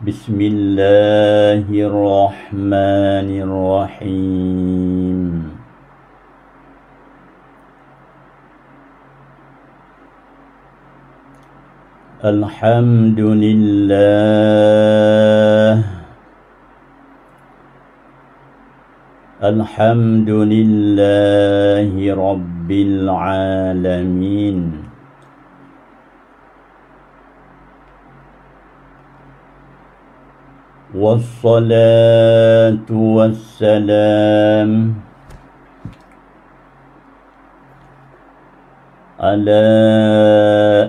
بسم الله الرحمن الرحيم الحمد لله الحمد لله رب العالمين والصلاة والسلام على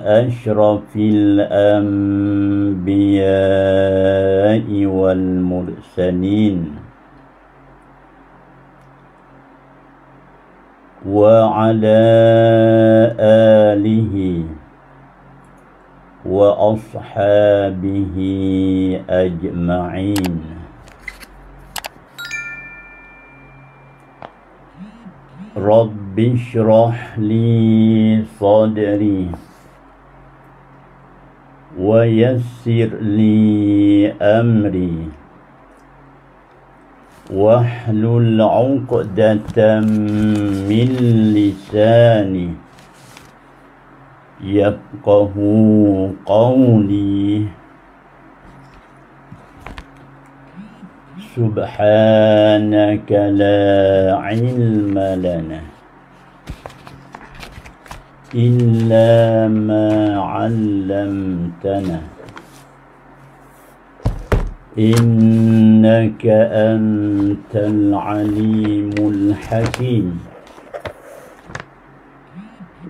أشرف الأنبياء والمرسلين وعلى آله وأصحابه أجمعين رب اشرح لي صدري ويسر لي أمري واحلل عقدة من لساني يفقهوا قولي سبحانك لا علم لنا إلا ما علمتنا إنك أنت العليم الحكيم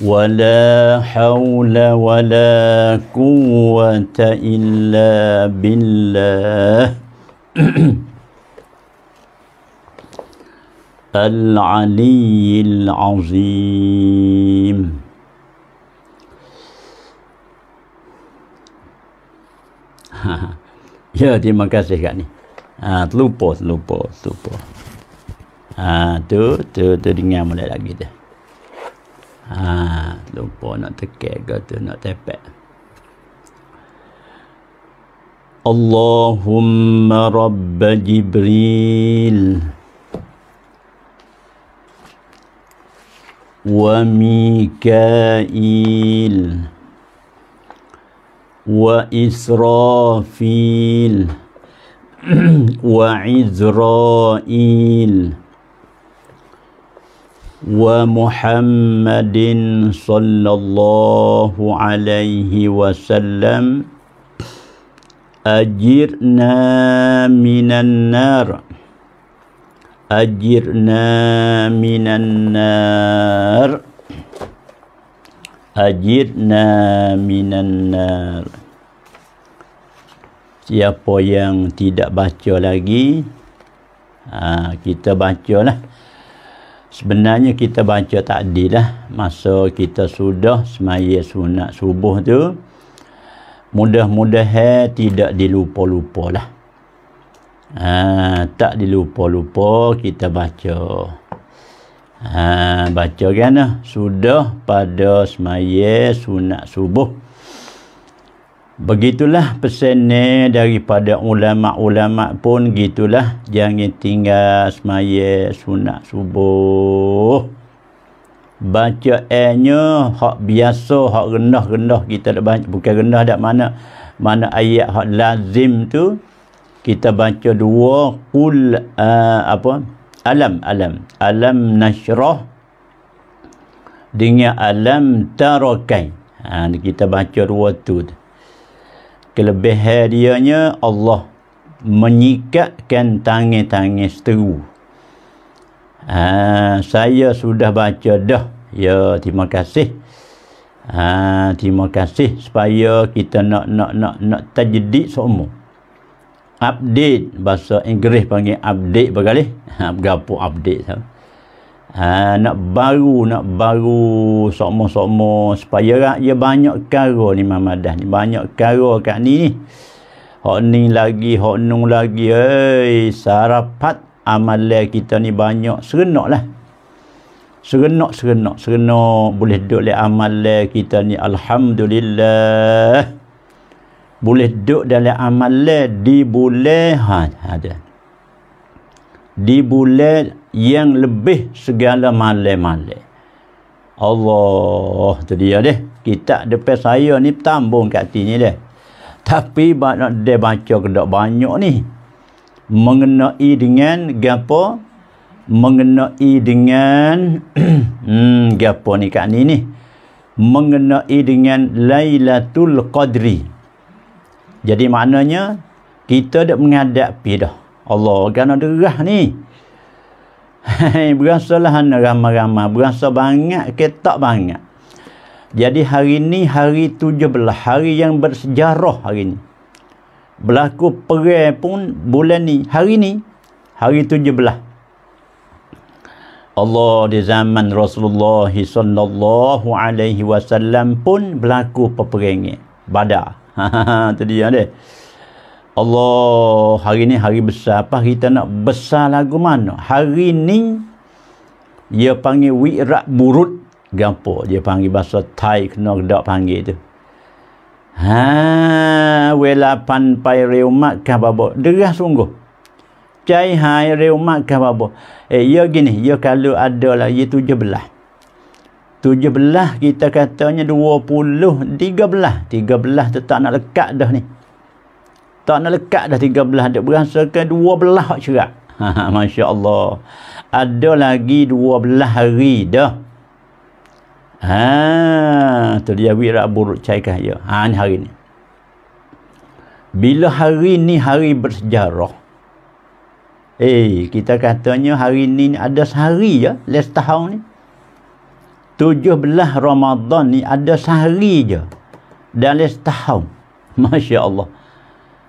ولا حول ولا قوة إلا بالله العلي العظيم ya, terima kasih kat ni. Ha, terlupa, terlupa, terlupa. Ha, tu, tu, tu dengar mulai lagi dah. Ha, lupa nak tekek ke tu, nak tepek. Allahumma Rabb Jibril wa Mikail wa Israfil wa Izrail ومحمد صلى الله عليه وسلم أجرنا من النار أجرنا من النار أجرنا من النار Siapa yang tidak baca lagi, ha, kita baca lah sebenarnya kita baca takdir lah masa kita sudah semaya sunat subuh tu mudah-mudahan tidak dilupa-lupa lah ha, tak dilupa-lupa kita baca ha, baca kan lah sudah pada semaya sunat subuh Begitulah pesannya daripada ulama-ulama pun gitulah jangan tinggal semaya sunat subuh. Baca ayatnya hak biasa hak rendah-rendah kita dah baca bukan rendah dak mana mana ayat hak lazim tu kita baca dua kul uh, apa alam alam alam nashrah dengan alam tarakai ha, kita baca dua tu, tu kelebihan dianya Allah menyikatkan tangan-tangan seteru ha, saya sudah baca dah ya terima kasih ha, terima kasih supaya kita nak nak nak nak terjadi semua update bahasa Inggeris panggil update berkali ha, berapa update sama ha, nak baru nak baru sokmo-sokmo supaya rak dia banyak karo ni mamadah ni banyak karo kat ni ni hok ni lagi hok nung lagi ei sarapat amal kita ni banyak serenok lah serenok serenok serenok boleh duduk le amal kita ni alhamdulillah boleh duduk dalam amal di boleh ha, ada di boleh yang lebih segala malai-malai. Allah tu dia deh. Kita depan saya ni tambung kat sini deh. Tapi banyak dia baca kedok banyak ni. Mengenai dengan gapo? Mengenai dengan hmm gapo ni kat ni ni? Mengenai dengan Lailatul Qadri. Jadi maknanya kita dah menghadapi dah. Allah kena derah ni berasalah anak ramah-ramah berasa banyak ke tak banyak jadi hari ini hari tujuh belah, hari yang bersejarah hari ini. berlaku perai pun bulan ni hari ini, hari tujuh belah. Allah di zaman Rasulullah sallallahu alaihi wasallam pun berlaku peperangan badar ha tadi ada Allah hari ni hari besar apa kita nak besar lagu mana hari ni dia panggil wirat burut gampo dia panggil bahasa Thai kena dak panggil tu ha wela pan pai reumat ka babo deras sungguh cai hai reumat ka babo eh yo ya gini yo ya kalau ada adalah ya 17 17 kita katanya 20 13 13 tetap nak lekat dah ni tak nak lekat dah 13 dia berasakan 12 hak cerak Masya Allah ada lagi 12 hari dah ha, tu dia wira buruk cair kahaya ha, ni hari ni bila hari ni hari bersejarah eh kita katanya hari ni ada sehari ya les tahun ni 17 Ramadan ni ada sehari je dalam setahun Masya Allah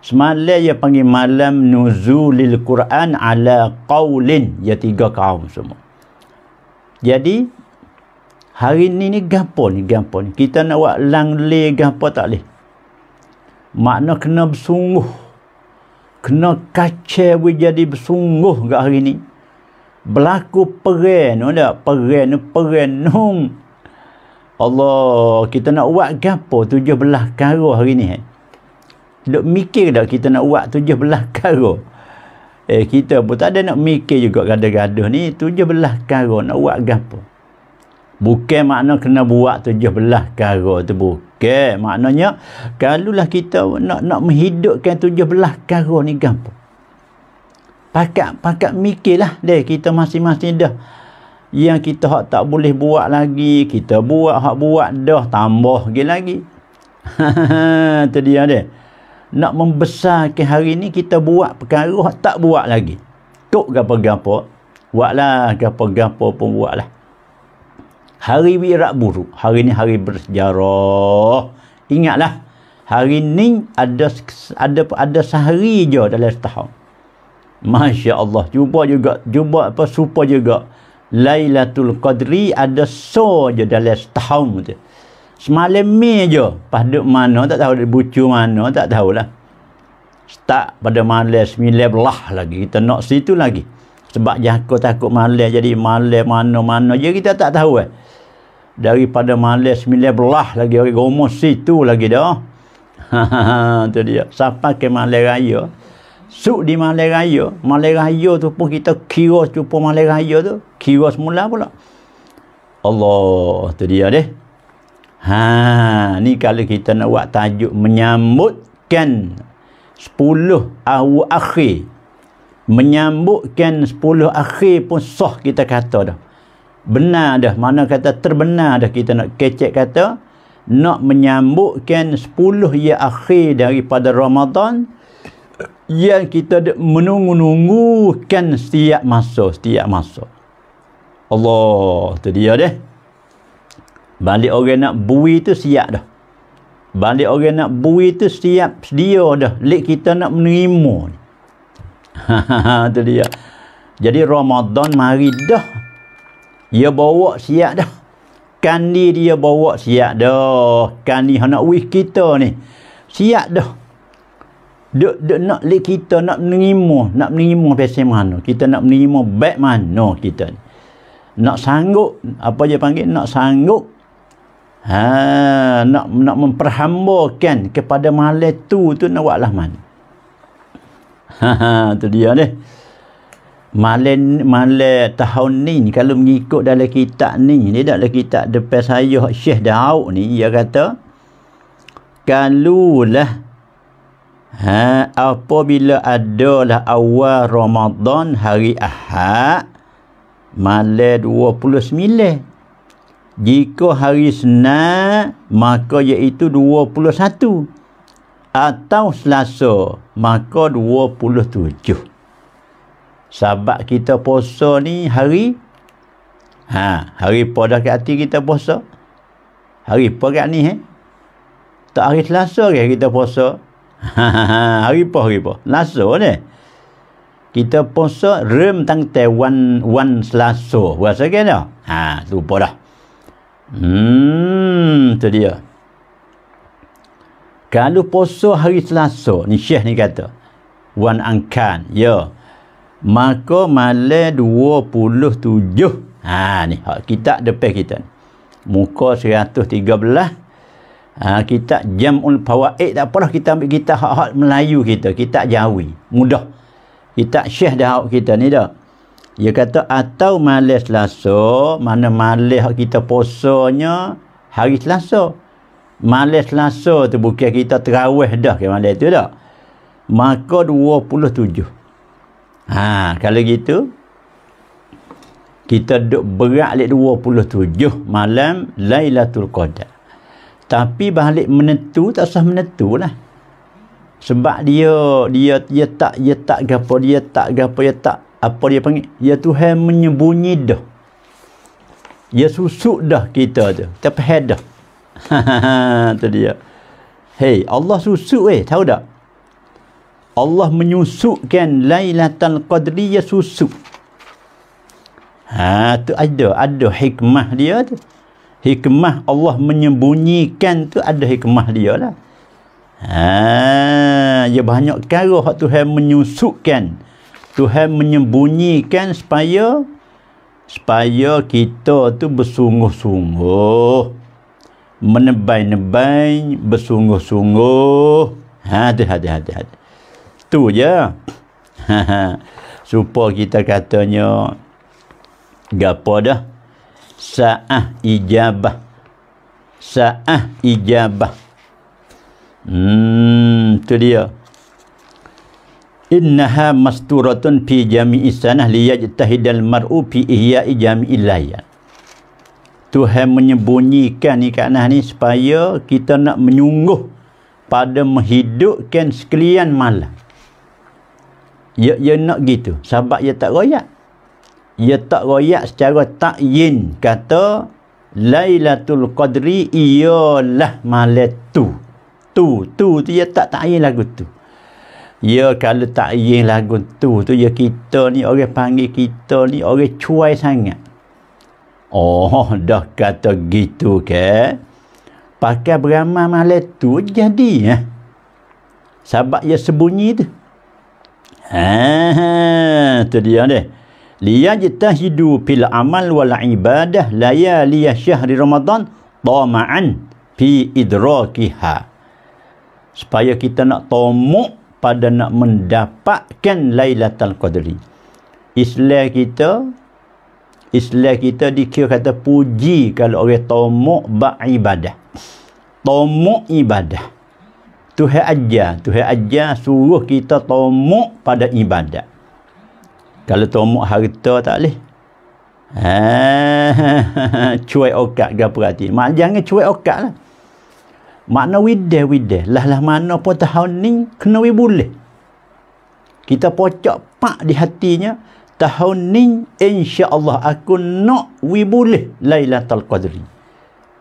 Semalam ia panggil malam nuzulil Quran ala qawlin. Ya tiga kaum semua. Jadi, hari ini ni gampu ni, gampu ni. Kita nak buat langli gampu tak boleh. Makna kena bersungguh. Kena kaca boleh jadi bersungguh ke hari ini. Berlaku peran, no tak? Peran, peran, nung. Allah, kita nak buat gampu tujuh belah karuh hari ni. Eh? Duk mikir dah kita nak buat tujuh belah karo. Eh, kita pun tak ada nak mikir juga gaduh-gaduh ni. Tujuh belah karo nak buat apa? Bukan makna kena buat tujuh belah karo tu bukan. Maknanya, kalulah kita nak nak menghidupkan tujuh belah karo ni apa? Pakat, pakat lah deh kita masing-masing dah yang kita hak tak boleh buat lagi kita buat hak buat dah tambah lagi lagi tu dia deh nak membesarkan hari ni kita buat perkara tak buat lagi tok gapo-gapo buatlah gapo-gapo pun buatlah hari wirak buruk hari ni hari bersejarah ingatlah hari ni ada ada ada sehari je dalam setahun Masya Allah cuba juga cuba apa supa juga Lailatul Qadri ada so je dalam setahun tu Semalam mi je. Pas duduk mana, tak tahu dia bucu mana, tak tahulah. Tak pada malam semilai belah lagi. Kita nak situ lagi. Sebab jangkau takut malam jadi malam mana-mana je kita tak tahu eh. Daripada malam semilai belah lagi, orang gomong situ lagi dah. Ha tu dia. Siapa ke malam raya? Su di malam raya. Malam raya tu pun kita kira cupa malam raya tu. Kira semula pula. Allah tu dia deh. Ha, ni kalau kita nak buat tajuk menyambutkan 10 awal akhir. Menyambutkan 10 akhir pun sah kita kata dah. Benar dah. Mana kata terbenar dah kita nak kecek kata nak menyambutkan 10 ya akhir daripada Ramadan yang kita menunggu-nunggukan setiap masa, setiap masa. Allah, itu dia deh. Balik orang nak bui tu siap dah. Balik orang nak bui tu siap sedia dah. Lek kita nak menerima ni. tu dia. Jadi Ramadan mari dah. Dia bawa siap dah. Kandi dia bawa siap dah. Kandi anak wis kita ni. Siap dah. Duk, duk nak lek kita nak menerima. Nak menerima pesan mana. Kita nak menerima baik mana kita ni. Nak sanggup. Apa dia panggil? Nak sanggup ha, nak nak memperhambakan kepada malai tu tu nak buat lah mana ha, ha, tu dia ni malai malai tahun ni kalau mengikut dalam kitab ni ni dalam kitab depan saya Syekh Daud ni dia kata kalau kalulah ha, apabila adalah awal Ramadan hari Ahad malai 29 jika hari Senin maka iaitu 21 atau Selasa maka 27 sebab kita puasa ni hari ha hari pada hati kita puasa hari pagi ni eh tak hari Selasa ke kita puasa ha, ha, ha, hari apa hari apa Selasa ni kita puasa rem tang tewan wan Selasa puasa ke dah ha lupa dah Hmm, tu dia. Kalau poso hari Selasa, ni Syekh ni kata. Wan Angkan, ya. Maka malam 27. Ha ni, hak kitab depan kita. Muka seratus tiga 113. Ha, kita jamul pawaid tak apalah kita ambil kita hak-hak Melayu kita kita jawi mudah kita syekh dah kita ni dah dia kata atau malas selasa mana malas kita posonya hari selasa malas selasa tu bukan kita terawih dah ke malas tu dah maka 27 ha, kalau gitu kita duk berat lek 27 malam Lailatul Qadar. Tapi balik menentu tak usah menentulah. Sebab dia dia dia tak dia tak gapo dia tak gapo dia tak apa dia panggil ya Tuhan menyembunyi dah ya susuk dah kita tu tapi head dah tu dia hey Allah susuk eh tahu tak Allah menyusukkan Lailatul Qadri ya susuk ha tu ada ada hikmah dia tu hikmah Allah menyembunyikan tu ada hikmah dia lah ha ya banyak cara hak Tuhan menyusukkan Tuhan menyembunyikan supaya supaya kita tu bersungguh-sungguh menebai-nebai bersungguh-sungguh ha, hati hati hati hati tu je ha, ha. supaya kita katanya gapo dah sa'ah ijabah sa'ah ijabah hmm tu dia innaha masturatun fi jami'i sanah liyajtahidal mar'u fi ihya'i jami'i layan Tuhan menyembunyikan ni kanah ni supaya kita nak menyungguh pada menghidupkan sekalian malam ya ya nak gitu sebab ya tak royak ya tak royak secara takyin kata Lailatul Qadri iyalah malam tu tu tu tu ya tak takyin lagu tu Ya kalau tak ingin lagu tu tu ya kita ni orang panggil kita ni orang cuai sangat. Oh dah kata gitu ke? Pakai beramal malam tu jadi ya. Sebab ya sembunyi tu. Ha, ha tu dia ni. Liya jitahidu fil amal wal ibadah layaliya syahri Ramadan tama'an fi idrakiha. Supaya kita nak tomok pada nak mendapatkan Lailatul Qadri. Islam kita Islam kita dikira kata puji kalau orang tomok buat ibadah. Tomok ibadah. Tuhan ajar, Tuhan ajar suruh kita tomok pada ibadah. Kalau tomok harta tak boleh. Ha, cuai okat ke perhati. Mak jangan cuai okat lah makna wide wide lah lah mana pun tahun ni kena we boleh kita pocok pak di hatinya tahu ni insya Allah aku nak we boleh Lailatul Qadri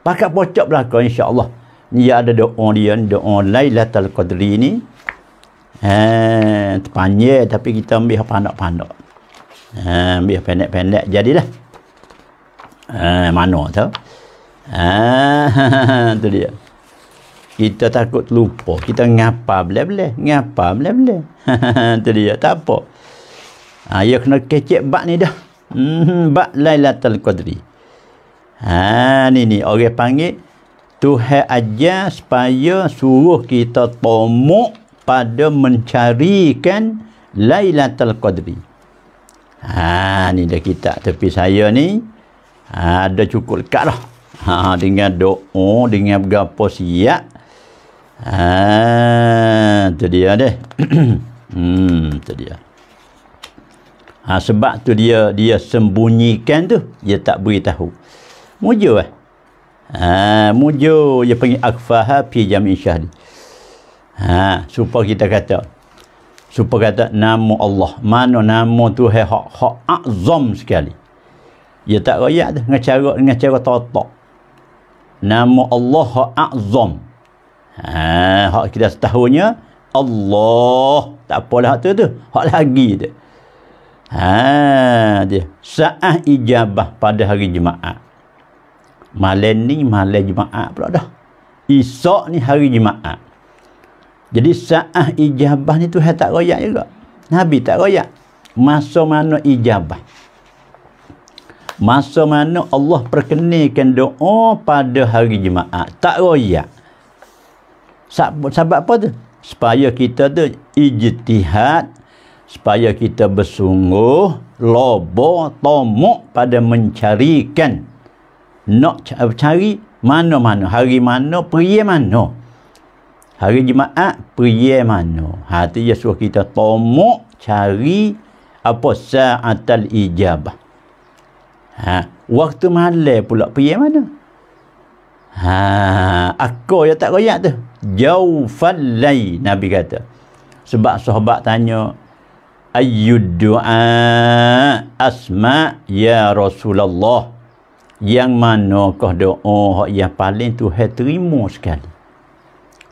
pakat pocok belaka insya Allah ni ada doa dia doa Lailatul Qadri ni eh terpanjir tapi kita ambil pandok-pandok eh ambil pendek-pendek jadilah eh mana tu eh tu dia kita takut lupa kita ngapa bila-bila ngapa bila-bila itu dia tak apa ha, ia ya kena kecek bak ni dah hmm, bak Lailatul Qadri ha, ni ni orang panggil Tuhan aja supaya suruh kita tomuk pada mencarikan Lailatul Qadri ha, ni dah kita tapi saya ni ha, ada cukup dekat lah ha, dengan doa dengan berapa siap Ah, tu dia deh. hmm, tu dia. Ha, sebab tu dia dia sembunyikan tu, dia tak beritahu. Mujur eh. Ha, mujur dia panggil akfaha fi jam'i syahdi. Ha, ah, supaya kita kata supaya kata nama Allah, mana nama tu hak hak ha, azam sekali. Dia tak royak tu dengan cara dengan cara totok. Nama Allah hak ha, azam. Ha, hak kita setahunya Allah tak apalah tu tu hak lagi tu ha, dia saat ijabah pada hari jemaah malam ni malam jemaah pula dah esok ni hari jemaah jadi saat ijabah ni tu tak royak juga Nabi tak royak masa mana ijabah masa mana Allah perkenalkan doa pada hari jemaah tak royak sebab apa tu? supaya kita tu ijtihad supaya kita bersungguh lobo tomok pada mencarikan nak cari mana-mana hari mana pria mana hari jumaat pria mana hati ya suruh kita tomok cari apa saatal ijabah ha waktu malam pula pria mana Ha, aku yang tak koyak tu. Jawfal lay, Nabi kata. Sebab sahabat tanya, Ayyud du'a asma' ya Rasulullah. Yang mana kau doa yang paling tu terima sekali.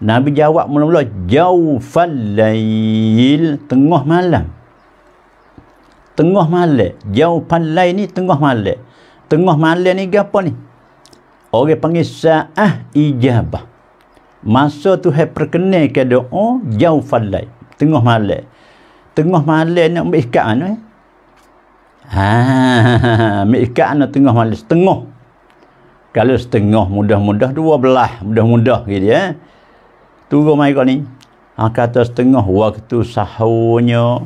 Nabi jawab mula-mula, Jawfal layil, tengah malam. Tengah malam. jauh lay ni tengah malam. Tengah malam ni apa ni? orang panggil sa'ah ijabah masa tu hai perkenal ke doa oh, jauh falai tengah malam tengah malam nak ambil ikat anu eh? ha ambil ikat anu tengah malam setengah kalau setengah mudah-mudah dua belah mudah-mudah gitu ya eh? turun mai ni ha kata setengah waktu sahurnya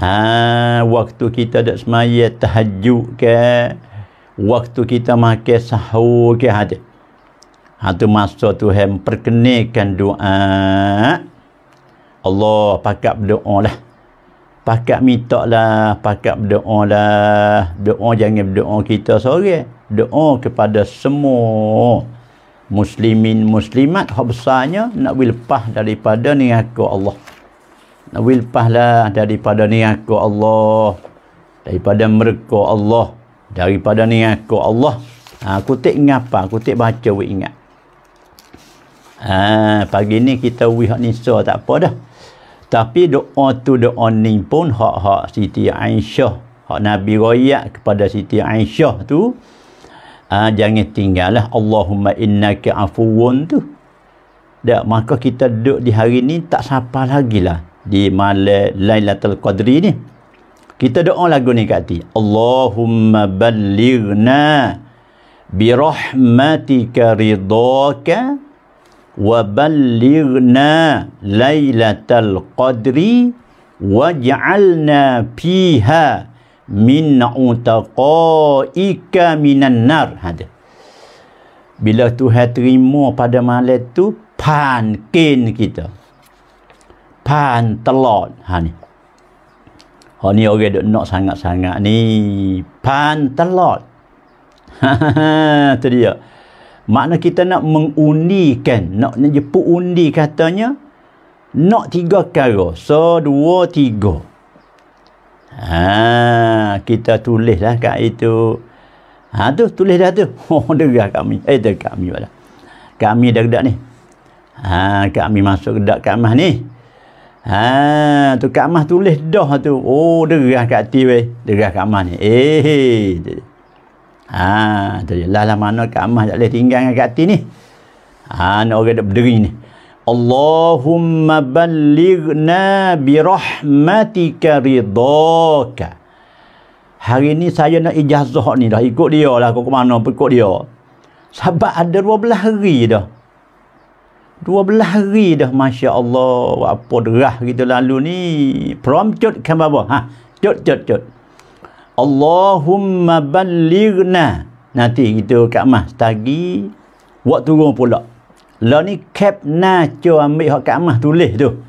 ha waktu kita dak semaya tahajud ke waktu kita makan sahur ke hati hatu masa tu hem perkenalkan doa Allah pakat berdoa lah pakat minta lah pakat berdoa lah doa jangan berdoa kita sore doa kepada semua muslimin muslimat hak besarnya nak wilpah daripada ni aku Allah nak wilpah lah daripada ni aku Allah daripada mereka Allah daripada ni eh, aku Allah ha, aku tak ingat apa aku tak baca aku ingat ha, pagi ni kita wihak nisa tak apa dah tapi doa tu doa ni pun hak-hak Siti Aisyah hak Nabi Royak kepada Siti Aisyah tu ha, jangan tinggal lah Allahumma innaka afuun tu dak maka kita duduk di hari ni tak sapa lagi lah di malam Lailatul Qadri ni kita doa lagu ni kat hati. Allahumma balighna birahmatika rahmatika ridaka wa balighna lailatal qadri waj'alna fiha min utaqaika minan nar hada bila Tuhan terima pada malam tu pan kin kita pan telon ha ni Ha ni orang duk nak sangat-sangat ni pan telot. Ha tadi ya Makna kita nak mengundikan, nak jepuk undi katanya nak tiga kara. So dua tiga. Ha kita tulislah kat itu. Ha tu tulis dah tu. Oh derah kami. Eh derah kami wala. Kami dah dekat ni. Ha kami masuk dekat kat mah ni. Ha, tu Kak Mah tulis dah tu. Oh, derah kat ti weh. Derah Kak Mah ni. Eh, hey. Ha, tu je. Lah lah mana Kak Mah tak boleh tinggal dengan Kak Ti ni. Ha, nak orang dah berdiri ni. Allahumma balighna bi rahmatika ridaka. Hari ni saya nak ijazah ni dah ikut dia lah Kau ke mana ikut dia. Sebab ada dua belah hari dah. 12 hari dah Masya Allah apa derah kita lalu ni prom cut kan apa ha cut cut cut Allahumma balighna nanti kita kat mah tadi buat turun pula la ni cap na cho ambil hak kat mah tulis tu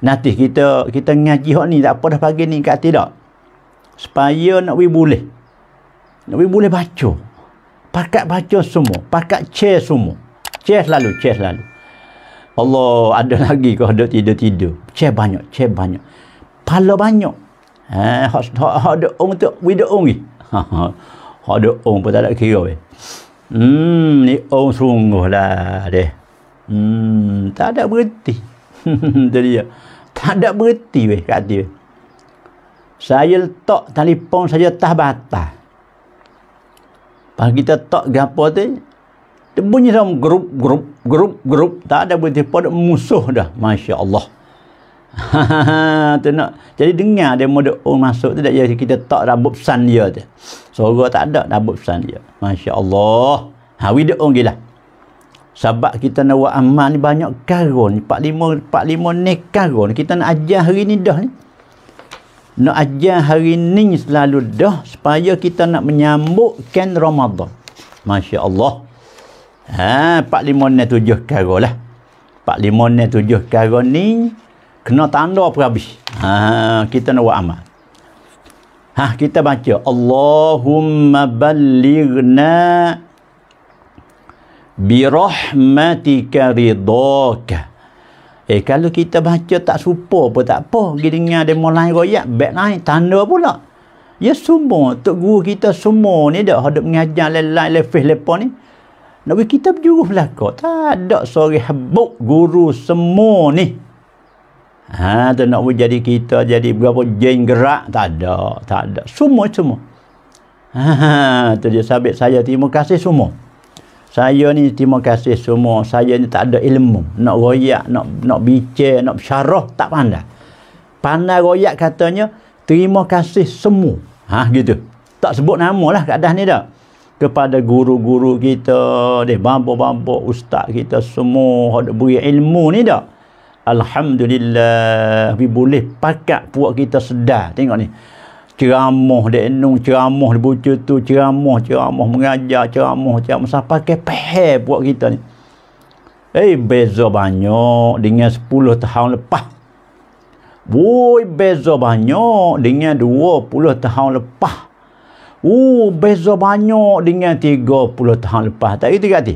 nanti kita kita ngaji hak ni tak apa dah pagi ni kat tidak supaya nak we boleh nak we boleh baca pakat baca semua pakat chair semua chair lalu chair lalu Allah ada lagi ke ada tidur tidur cek banyak cek banyak pala banyak eh ada orang tu with the ni ada orang pun tak nak kira eh. hmm ni orang sungguh lah deh hmm tak ada berhenti jadi ya tak ada berhenti weh kat dia saya letak telefon saja tak batas pas kita tak gapa tu dia bunyi dalam grup, grup, grup, grup. Tak ada berhenti pada musuh dah. Masya Allah. nak. Jadi dengar dia mode oh, masuk tu tak jadi kita tak rabup san dia tu. Suara tak ada rabup san dia. Masya Allah. Ha widok orang gila. Sebab kita nak buat amal ni banyak karun. 45 45 ni karun. Kita nak ajar hari ni dah ni. Nak ajar hari ni selalu dah supaya kita nak menyambutkan Ramadan. Masya Allah. Ha, Pak Limon ni tujuh karo lah. Pak Limon ni tujuh karo ni, kena tanda apa habis. Ha, kita nak buat amal. Ha, kita baca, Allahumma balighna birahmatika ridaka. Eh, kalau kita baca tak supa pun tak apa. Kita dengar dia mulai royak, back line, tanda pula. Ya semua, tok guru kita semua ni dah hadap mengajar lelai lain lepas ni. Nak pergi kitab juga belakang. Tak ada sore hebuk guru semua ni. Ha, tu nak buat jadi kita jadi berapa jeng gerak. Tak ada. Tak ada. Semua-semua. Ha, tu dia sabit saya. Terima kasih semua. Saya ni terima kasih semua. Saya ni tak ada ilmu. Nak royak, nak nak bicara, nak syarah. Tak pandai. Pandai royak katanya. Terima kasih semua. Ha, gitu. Tak sebut nama lah keadaan ni dah kepada guru-guru kita, deh bambu-bambu ustaz kita semua ada beri ilmu ni dah. Alhamdulillah bi boleh pakat puak kita sedar. Tengok ni. Ceramah dek nung ceramah di bucu tu, ceramah, ceramah mengajar, ceramah, ceramah sampai pakai peh puak kita ni. Eh beza banyak dengan 10 tahun lepas. Woi beza banyak dengan 20 tahun lepas. Oh, beza banyak dengan 30 tahun lepas. Tak itu kata.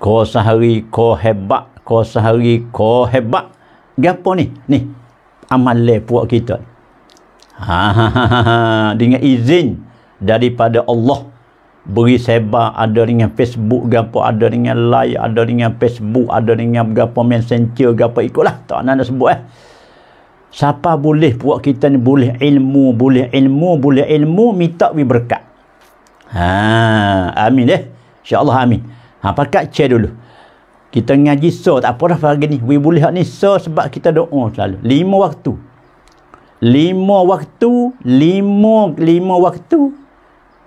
Kau sehari kau hebat. Kau sehari kau hebat. Gapa ni? Ni. Amal leh kita. Ha, ha, ha, ha, ha. Dengan izin daripada Allah. Beri sebab ada dengan Facebook. Gapa ada dengan like. Ada dengan Facebook. Ada dengan gapa messenger. Gapa ikutlah. Tak nak sebut eh siapa boleh buat kita ni boleh ilmu boleh ilmu boleh ilmu minta we berkat ha amin deh insyaallah amin ha pakat share dulu kita ngaji so tak apa dah pagi ni we boleh ni so sebab kita doa selalu lima waktu lima waktu lima lima waktu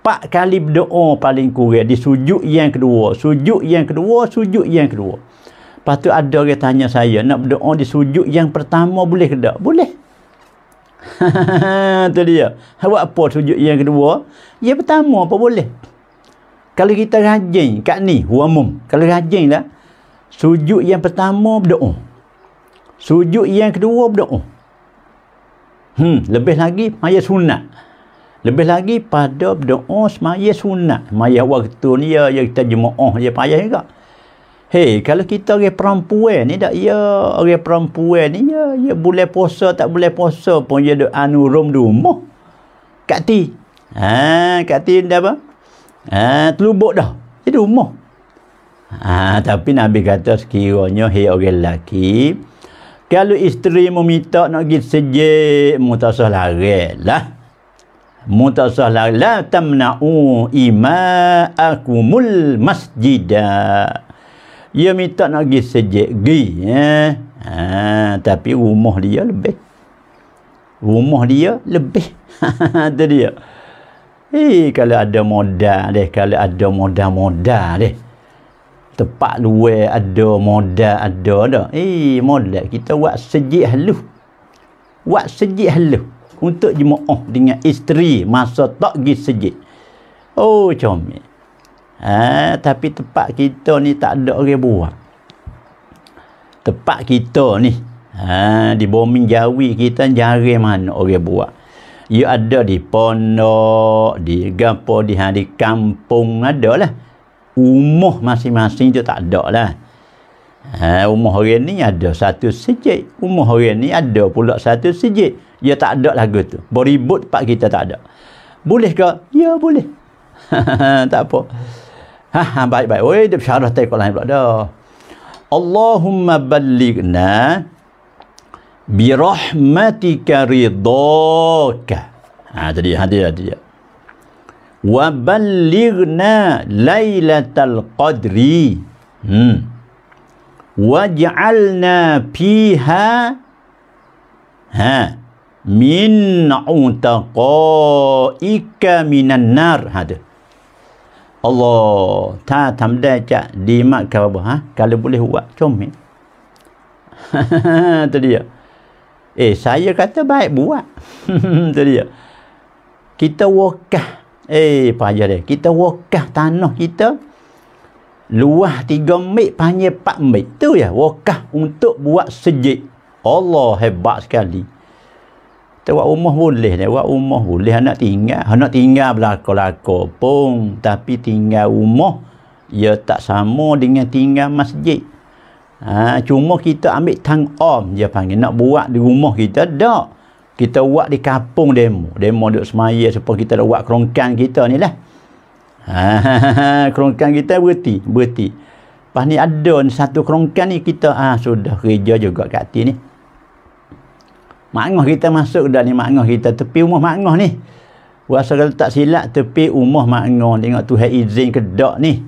empat kali berdoa paling kurang di sujud yang kedua sujud yang kedua, sujud yang kedua. Lepas tu ada orang tanya saya, nak berdoa di sujud yang pertama boleh ke tak? Boleh. Itu dia. Awak apa sujud yang kedua? Yang pertama apa boleh? Kalau kita rajin, kat ni, huamum. Kalau rajin lah, sujud yang pertama berdoa. Sujud yang kedua berdoa. Hmm, lebih lagi, maya sunat. Lebih lagi pada berdoa semaya sunat. Semaya waktu ni ya, ya kita jemaah dia ya payah juga. Ya. Hei, kalau kita orang perempuan ni tak ya, orang perempuan ni ya, ya boleh puasa tak boleh puasa pun dia ada anu rum di rumah. Kak Ti. Ha, Kak Ti dah apa? Ha, terlubuk dah. Dia di rumah. Ha, tapi Nabi kata sekiranya hei orang lelaki, kalau isteri meminta nak pergi sejik, mutasah larilah. Mutasah larilah. La tamna'u ima'akumul masjidah ia minta nak pergi sejek pergi eh? ha, tapi rumah dia lebih rumah dia lebih itu dia eh, kalau ada modal deh kalau ada modal-modal deh tempat luar ada modal ada dah eh modal kita buat sejik halus buat sejik halus untuk jemaah dengan isteri masa tak pergi sejik oh comel Ha, tapi tempat kita ni tak ada orang buat. Tempat kita ni ha, di bombing jawi kita jari mana orang buat. Ia ya, ada di pondok, di gapo, di hari kampung ada lah. Umuh masing-masing tu tak ada lah. Ha, umuh orang ni ada satu sejik. Umuh orang ni ada pula satu sejik. Ia ya, tak ada lah gitu. Beribut tempat kita tak ada. Boleh ke? Ya boleh. tak apa. Ha, ha baik baik. Oi, dia syarah tak lain pula dah. Allahumma ballighna bi rahmatika ridaka. Ha jadi hadiah dia. Wa ballighna lailatal qadri. Hmm. Waj'alna fiha ha min utaqaika minan nar. Hadiah. Allah ta tamda ja di mak ka apa ha kalau boleh buat comel tu dia eh saya kata baik buat tu dia kita wakah eh payah dia kita wakah tanah kita luah 3 mik panjang 4 mik tu ya wakah untuk buat sejik Allah hebat sekali Tewak rumah boleh. Tewak rumah boleh. Anak tinggal. Anak tinggal belakang-belakang pun. Tapi tinggal rumah. Ia ya tak sama dengan tinggal masjid. Ha, cuma kita ambil tang om dia panggil. Nak buat di rumah kita. Tak. Kita buat di kampung demo. Demo duduk semaya supaya kita nak buat kerongkan kita ni lah. Ha, kerongkan kita berhenti. Berhenti. Lepas ni ada satu kerongkan ni kita ha, sudah kerja juga kat ni. Makngah kita masuk dah ni makngah kita tepi rumah makngah ni. Rasa kalau tak silap tepi rumah makngah tengok tu hak izin kedak ni.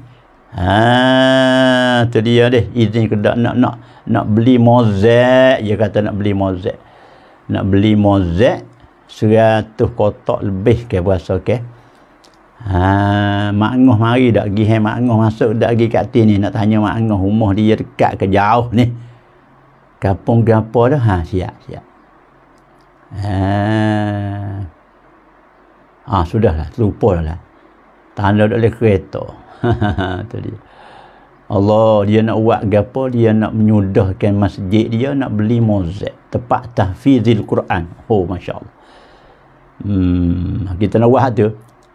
Ha tu dia deh izin kedak nak nak nak beli mozek dia kata nak beli mozek. Nak beli mozek 100 kotak lebih ke berasa ke. Ha makngah mari dak gi hai makngah masuk dak gi kat tin ni nak tanya makngah rumah dia dekat ke jauh ni. Kampung gapo dah ha siap siap. Ah. ah, sudahlah, lupa lah. Tanda oleh kereta. Tadi. Allah, dia nak buat apa? Dia nak menyudahkan masjid dia, nak beli mozek. Tepat tahfizil Quran. Oh, Masya Allah. Hmm, kita nak buat tu.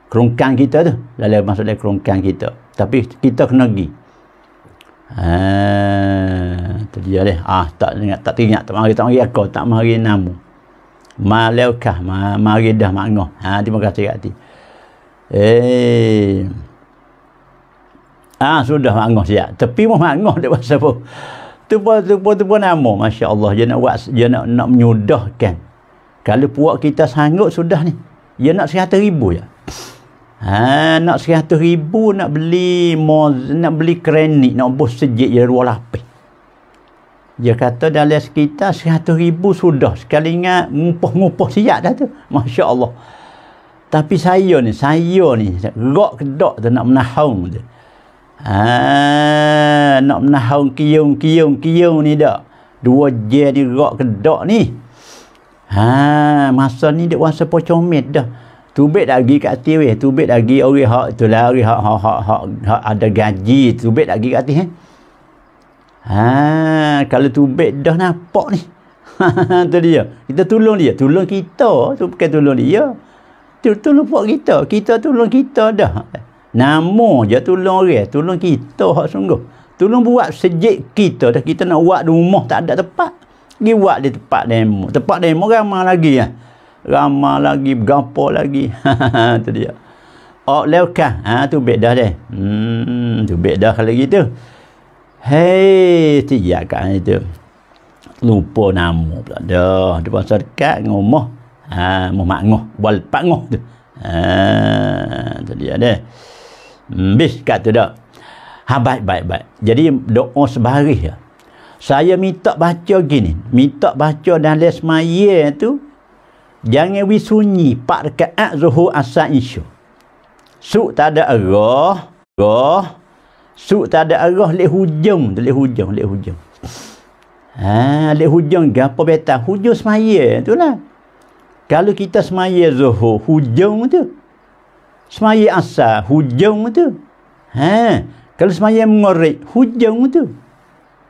Kerungkan kita tu. dalam masalah kerongkang kita. Tapi kita kena pergi. Haa, ah, tadi dia lah. Ah, tak ingat, tak teringat. Tak mari, tak mari aku. Tak mari namu. Malaukah ma maridah mak ngoh. Ha terima kasih kat ti. Eh. Ah ha, sudah mak siap. Tapi mah mak ngoh dak pasal apa. Tu pun tu pun tu pun nama masya-Allah dia nak buat dia nak nak menyudahkan. Kalau puak kita sanggup sudah ni. Dia nak 100 ribu ya. Ha nak 100 ribu nak beli moz, nak beli kranik nak bos sejik je ruah lapis dia kata dalam sekitar seratus ribu sudah sekali ingat ngupuh-ngupuh siap dah tu Masya Allah tapi saya ni saya ni rok kedok tu nak menahong tu ha, nak menahong kiyong kiyong kiyong ni dah dua je ni rok kedok ni ha, masa ni dia rasa pocomit dah tubik lagi kat tiwi tubik lagi orang hak tu lah orang hak hak ada gaji tubik lagi kat tiwi eh? Ha, kalau tu bed dah nampak ni. tu dia. Kita tolong dia. Tolong kita. Tu bukan tolong dia. Tu tolong buat kita. Kita tolong kita dah. Nama je tolong orang. Tolong kita hak sungguh. Tolong buat sejik kita. Dah kita nak buat rumah tak ada tempat. Pergi buat di tempat demo. Tempat demo ramah lagi. Ya. Ramah lagi. Gampo lagi. tu dia. Oh, lewkah. Ha, tu bed dah deh. Hmm, tu bed dah kalau gitu. Hei, tiga kan itu. Lupa nama pula. Dah, dia pasal dekat ngomoh. Ha, mau mak ngoh. Wal pak ngoh tu. Ha, tu dia dia. Hmm, bis kat tu dah. Ha, baik, baik, baik. Jadi, doa sebaris ya. Saya minta baca gini. Minta baca dan lesmaya tu. Jangan wisunyi. Pak dekat ak zuhu asa isu. Suk tak ada roh. Roh. Suk tak ada arah lek hujung, lek hujung, lek hujung. Ha, lek hujung gapo beta? Hujung semaya tu lah. Kalau kita semaya Zuhur, hujung tu. Semaya Asar, hujung tu. Ha, kalau semaya Maghrib, hujung tu.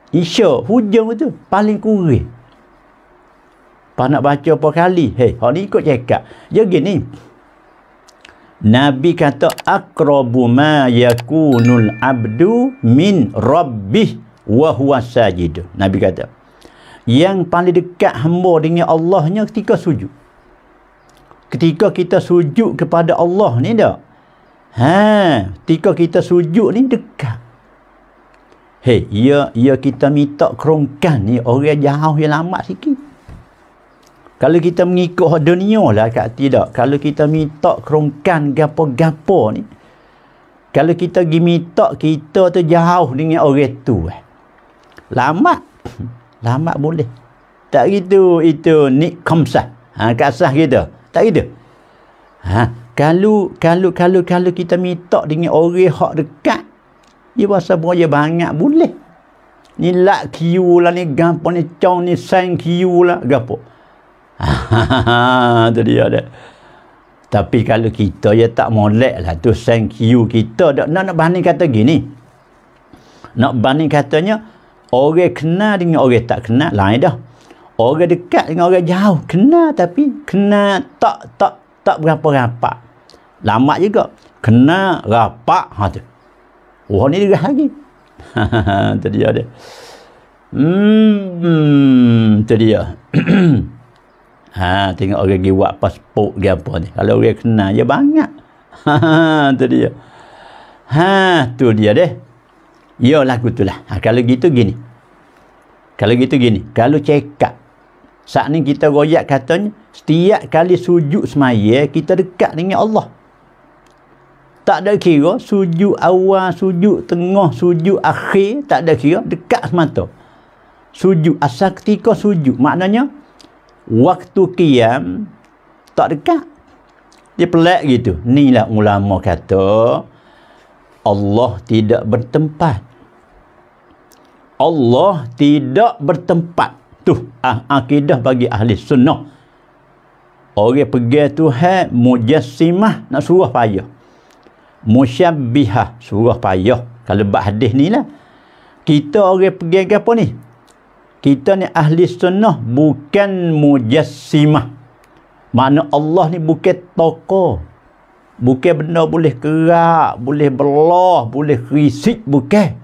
Isyak, hujung tu paling kurang. Pak nak baca apa kali? Hei, hak ni ikut cekak. Ya gini, Nabi kata akrabu ma yakunul abdu min rabbih wa huwa sajid. Nabi kata yang paling dekat hamba dengan Allahnya ketika sujud. Ketika kita sujud kepada Allah ni dak? Ha, ketika kita sujud ni dekat. Hei, ya ya kita minta kerongkan ni orang jauh yang lama sikit kalau kita mengikut dunia lah kat tidak kalau kita minta kerongkan gapo-gapo ni kalau kita pergi minta kita tu jauh dengan orang tu eh. lama lama boleh tak gitu itu ni kamsah ha, kasah kita tak gitu ha, kalau kalau kalau kalau kita minta dengan orang hak dekat dia bahasa buaya banyak boleh ni lak kiu lah ni gapo ni cong ni sang kiu lah gapo. tu dia dia tapi kalau kita ya tak molek lah tu thank you kita tak nak, nak banding kata gini nak banding katanya orang kenal dengan orang tak kenal lain dah orang dekat dengan orang jauh kenal tapi kenal tak tak tak berapa rapat lama juga kenal rapat ha tu Oh ni dia lagi. Tadi ada. Hmm, tadi hmm, ya. tuh dia. tuh Ha, tengok orang pergi buat pasport ke apa ni. Kalau orang kenal, dia banyak. Ha, tu dia. Ha, tu dia deh. Ya lagu tu lah. Ha, kalau gitu gini. Kalau gitu gini. Kalau cekak. Saat ni kita royak katanya. Setiap kali sujud semaya, kita dekat dengan Allah. Tak ada kira. Sujud awal, sujud tengah, sujud akhir. Tak ada kira. Dekat semata. Sujud. Asal ketika sujud. Maknanya, waktu kiam tak dekat dia pelak gitu ni lah ulama kata Allah tidak bertempat Allah tidak bertempat tu ah akidah bagi ahli sunnah orang pergi Tuhan mujassimah nak suruh payah musyabbihah suruh payah kalau buat hadis ni lah kita orang pergi ke apa ni kita ni ahli sunnah bukan mujassimah Mana Allah ni bukan toko, bukan benda boleh gerak boleh belah boleh risik bukan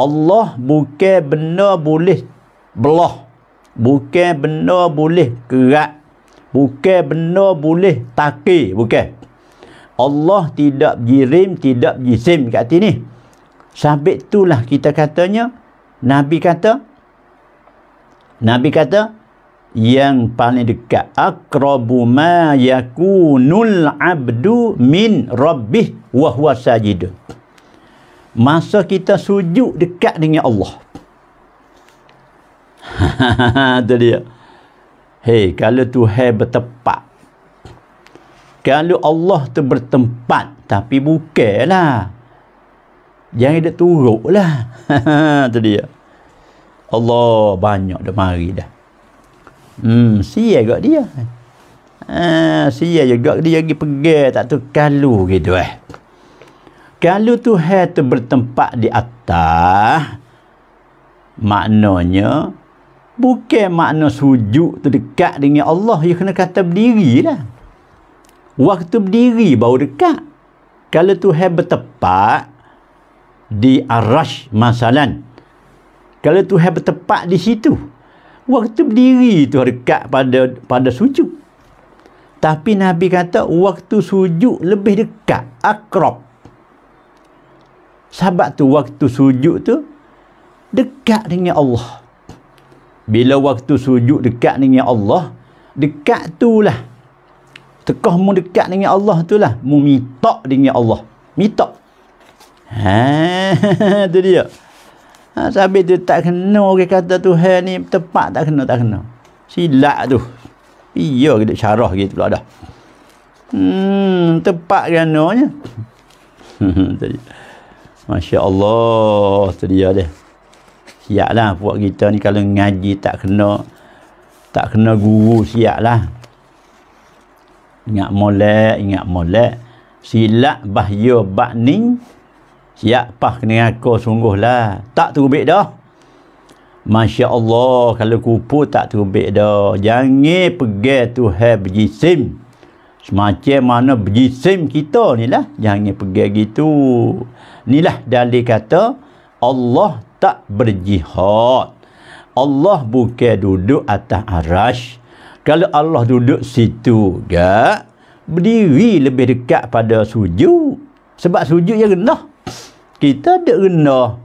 Allah bukan benda boleh belah bukan benda boleh gerak bukan benda boleh takir bukan Allah tidak jirim tidak jisim kat sini sampai itulah kita katanya Nabi kata Nabi kata yang paling dekat aqrabu ma yakunul abdu min rabbih wa huwa sajid. Masa kita sujud dekat dengan Allah. Itu dia. Hei, kalau tu Tuhan bertepat. Kalau Allah tu bertempat, tapi bukanlah. Jangan dia turuklah. Itu dia. Allah banyak dah mari dah hmm sia juga dia ha, ah, sia juga dia pergi pegang tak tu kalu gitu eh Kalu tu tu bertempat di atas maknanya bukan makna sujud tu dekat dengan Allah dia kena kata berdiri lah waktu berdiri baru dekat kalau tu bertempat di arash masalan kalau Tuhan bertepat di situ waktu berdiri tu dekat pada pada sujud tapi Nabi kata waktu sujud lebih dekat akrab sebab tu waktu sujud tu dekat dengan Allah bila waktu sujud dekat dengan Allah dekat tu lah tekoh mu dekat dengan Allah tu lah mu mitok dengan Allah mitok Ha, itu dia. Ha, sampai tu tak kena orang kata tu Tuhan ni tepat tak kena tak kena. Silat tu. Iya kita syarah gitu pula dah. Hmm, tepat kenanya. Tadi. Masya-Allah tadi ada. Siaplah buat kita ni kalau ngaji tak kena tak kena guru siaplah. Ingat molek, ingat molek. Silat bahaya bak siap pah kena aku sungguh lah tak terubik dah Masya Allah kalau kupu tak terubik dah jangan pergi tu hai berjisim semacam mana berjisim kita ni lah jangan pergi gitu ni lah dalil kata Allah tak berjihad Allah bukan duduk atas arash kalau Allah duduk situ gak berdiri lebih dekat pada sujud sebab sujud yang rendah kita tak rendah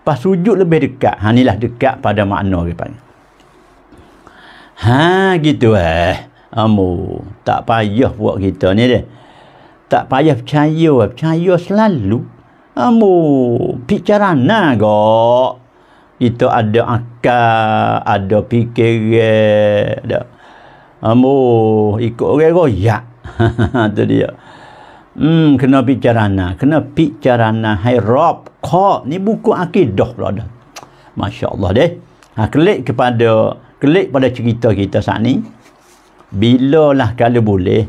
pas sujud lebih dekat ha inilah dekat pada makna dia panggil ha gitu eh Amo tak payah buat kita ni deh tak payah percaya eh. percaya selalu Amo bicara naga itu ada akal ada fikir ada amu ikut orang royak tu dia Hmm, kena bicarana. Kena bicarana. Hai Rob. Ko. Ni buku akidah pula dah. Masya Allah deh. Ha, klik kepada klik pada cerita kita saat ni. lah kalau boleh.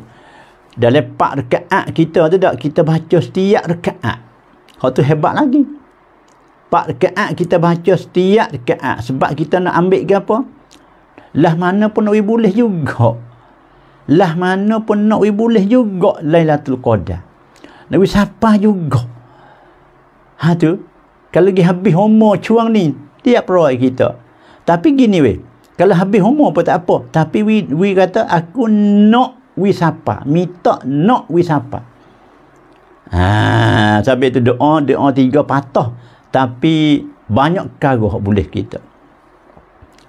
Dah lepak rekaat kita tu tak? Kita baca setiap rekaat. Kau tu hebat lagi. Pak rekaat kita baca setiap rekaat. Sebab kita nak ambil ke apa? Lah mana pun nak boleh juga lah mana pun nak we boleh juga Lailatul Qadar. Nak we sapa juga. Ha tu, kalau gi habis homo cuang ni, tiap perawat kita. Tapi gini we. kalau habis homo apa tak apa. Tapi we, we kata, aku nak we sapa. Minta nak we sapa. Ha, sampai tu doa, doa tiga patah. Tapi banyak kagoh boleh kita.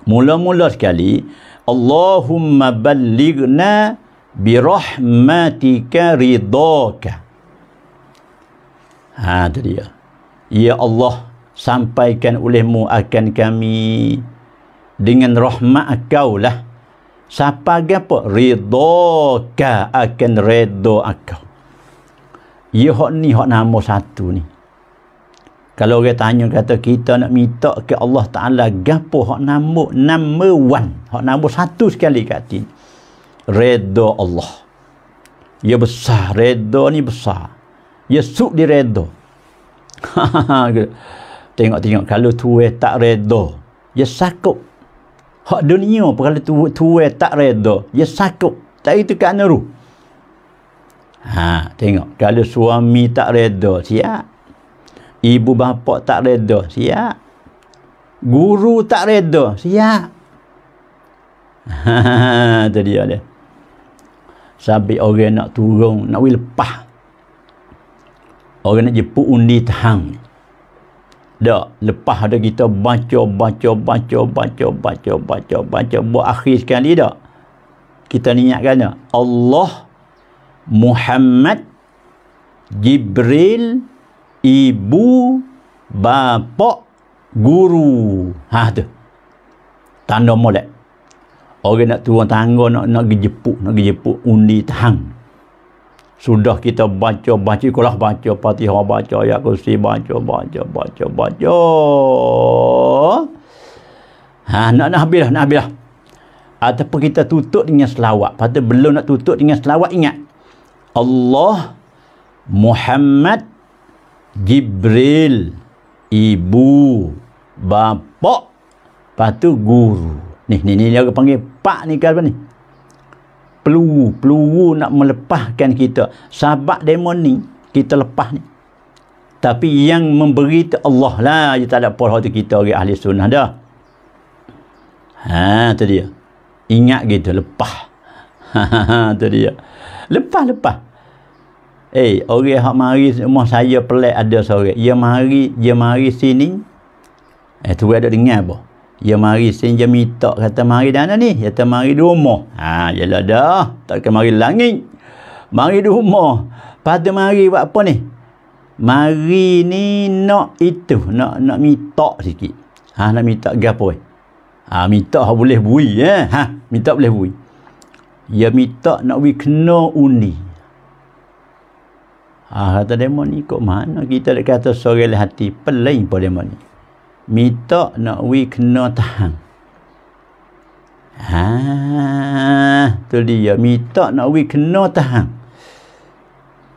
Mula-mula sekali, Allahumma balighna bi rahmatika ridaka. Ha itu dia. Ya Allah sampaikan olehmu akan kami dengan rahmat kau lah. Siapa gapo ridaka akan redo akau. Ya hok ni hok nama satu ni kalau orang tanya kata kita nak minta ke Allah Ta'ala gapo hak nombor number one hak nombor satu sekali kat kata redha Allah ya besar redha ni besar ya suk di redha tengok-tengok kalau tuwe tak redha ya sakup hak dunia kalau tuwe, tuwe tak redha ya sakup tak itu kat neru ha tengok kalau suami tak redha siap Ibu bapa tak reda, siap. Guru tak reda, siap. Ha dia dia. Sabi orang nak turun, nak wi lepas. Orang nak jepuk undi tahang. Dak, lepah. ada kita baca baca baca baca baca baca baca buat akhir sekali dak. Kita niatkan Allah Muhammad Jibril ibu bapa guru ha tu tanda molek orang nak turun tangga nak nak pergi nak pergi jepuk undi tahang sudah kita baca baca kolah baca fatihah baca ayat kursi baca baca baca baca ha nak nak habis dah nak habis dah kita tutup dengan selawat pada belum nak tutup dengan selawat ingat Allah Muhammad Jibril ibu bapa lepas tu guru ni ni ni dia panggil pak ni kan apa ni peluru peluru nak melepaskan kita sahabat demon ni kita lepas ni tapi yang memberi tu Allah lah dia tak ada pola tu kita orang ahli sunnah dah ha tu dia ingat gitu, lepas ha ha ha tu dia lepas lepas Eh, orang hak mari rumah saya pelik ada sore. Dia mari, dia mari sini. Eh, tu ada dengar apa? Dia mari sini dia minta kata mari dana ni, dia kata mari di rumah. Ha, jelah dah. Tak ke mari langit. Mari di rumah. Pada mari buat apa ni? Mari ni nak itu, nak nak minta sikit. Ha, nak minta gapo eh? Ha, minta boleh bui eh. Ha, minta boleh bui. Dia minta nak wikno undi. Ah, kata demo ni kok mana kita dekat kata sorel hati pelai pada demo ni. Minta nak we kena tahan. Ha, ah, tu dia minta nak we kena tahan.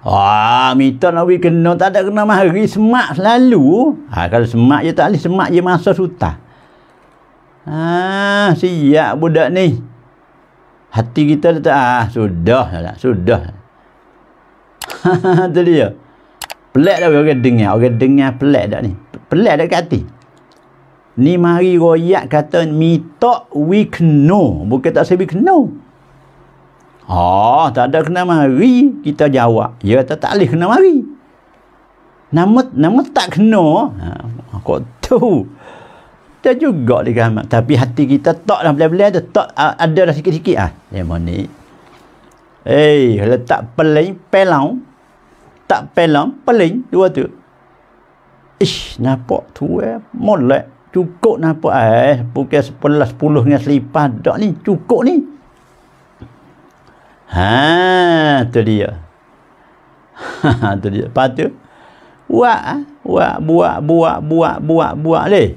Ah, minta nak we kena tak ada kena mahari semak selalu. Ha, ah, kalau semak je tak leh semak je masa suta. Ha, ah, siap budak ni. Hati kita dah ah, sudah lah, sudah. Lah. tu dia. Pelik dah orang dengar. Orang dengar pelik dah ni. Pelik dah kat hati. Ni mari royak kata mi tok we kno. Bukan tak sebi kno. Oh, ha, tak ada kena mari kita jawab. Ya kata tak boleh kena mari. Nama nama tak kena. Ha, kok tu. Kita juga di kamar. Tapi hati kita tak dah belah-belah ada. Tak ada dah sikit-sikit. Ha, dia Eh, hey, letak pelai pelau tak pelang paling dua tu ish nampak tu eh molek cukup nampak eh bukan sepuluh sepuluh dengan selipah tak ni cukup ni ha tu dia ha tu dia lepas tu buat ah. buat buat buat buat buat buat leh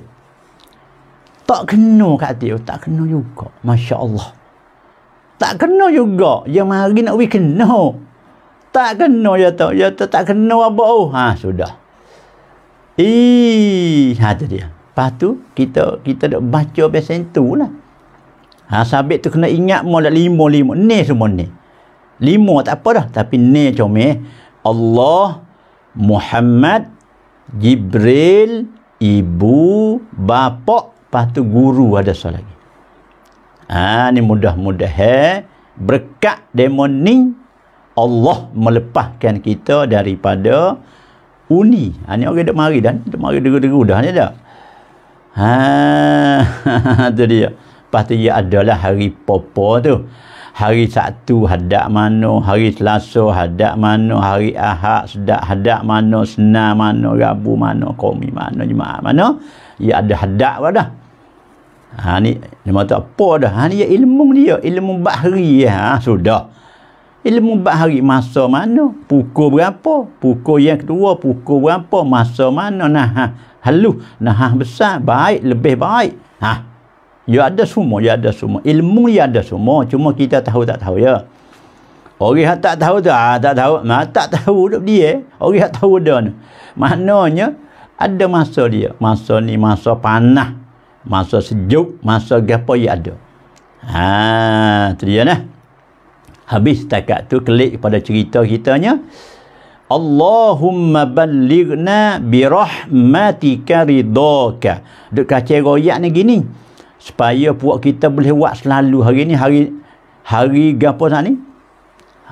tak kena kat dia oh, tak kena juga masya Allah tak kena juga yang mari nak pergi kena tak kena ya tu ya tu tak kena apa oh ha sudah i ha tu dia lepas tu kita kita nak baca biasa itu lah ha sabit tu kena ingat mula lima lima ni semua ni lima tak apa dah tapi ni comel Allah Muhammad Jibril ibu bapa lepas tu guru ada soal lagi ha ni mudah-mudah eh berkat demon ni Allah melepaskan kita daripada uni. Ha, ni orang duduk mari dah. Duduk mari deru-deru dah ni tak? Ha, tu dia. Lepas dia ya adalah hari popo tu. Hari Sabtu hadap mano, hari Selasa hadap mano, hari Ahad sedak hadap mano, Senar mano, Rabu mano, Komi mano, Jumaat mano, ya ada hadap pun dah. Ha, ni, dia tak apa dah. Ha, ni ya ilmu dia, ilmu bahri. Ya. Ha, Sudah ilmu empat hari masa mana pukul berapa pukul yang kedua pukul berapa masa mana nah ha. halu nah ha, besar baik lebih baik ha ya ada semua ya ada semua ilmu ya ada semua cuma kita tahu tak tahu ya orang yang tak tahu tu ha, tak tahu nah, tak tahu duduk dia orang yang tahu dah ni maknanya ada masa dia masa ni masa panah masa sejuk masa gapo ya ada ha tu dia nah habis setakat tu klik pada cerita kitanya Allahumma balighna bi rahmatika ridaka duk kacau royak ni gini supaya buat kita boleh buat selalu hari ni hari hari gapo sat ni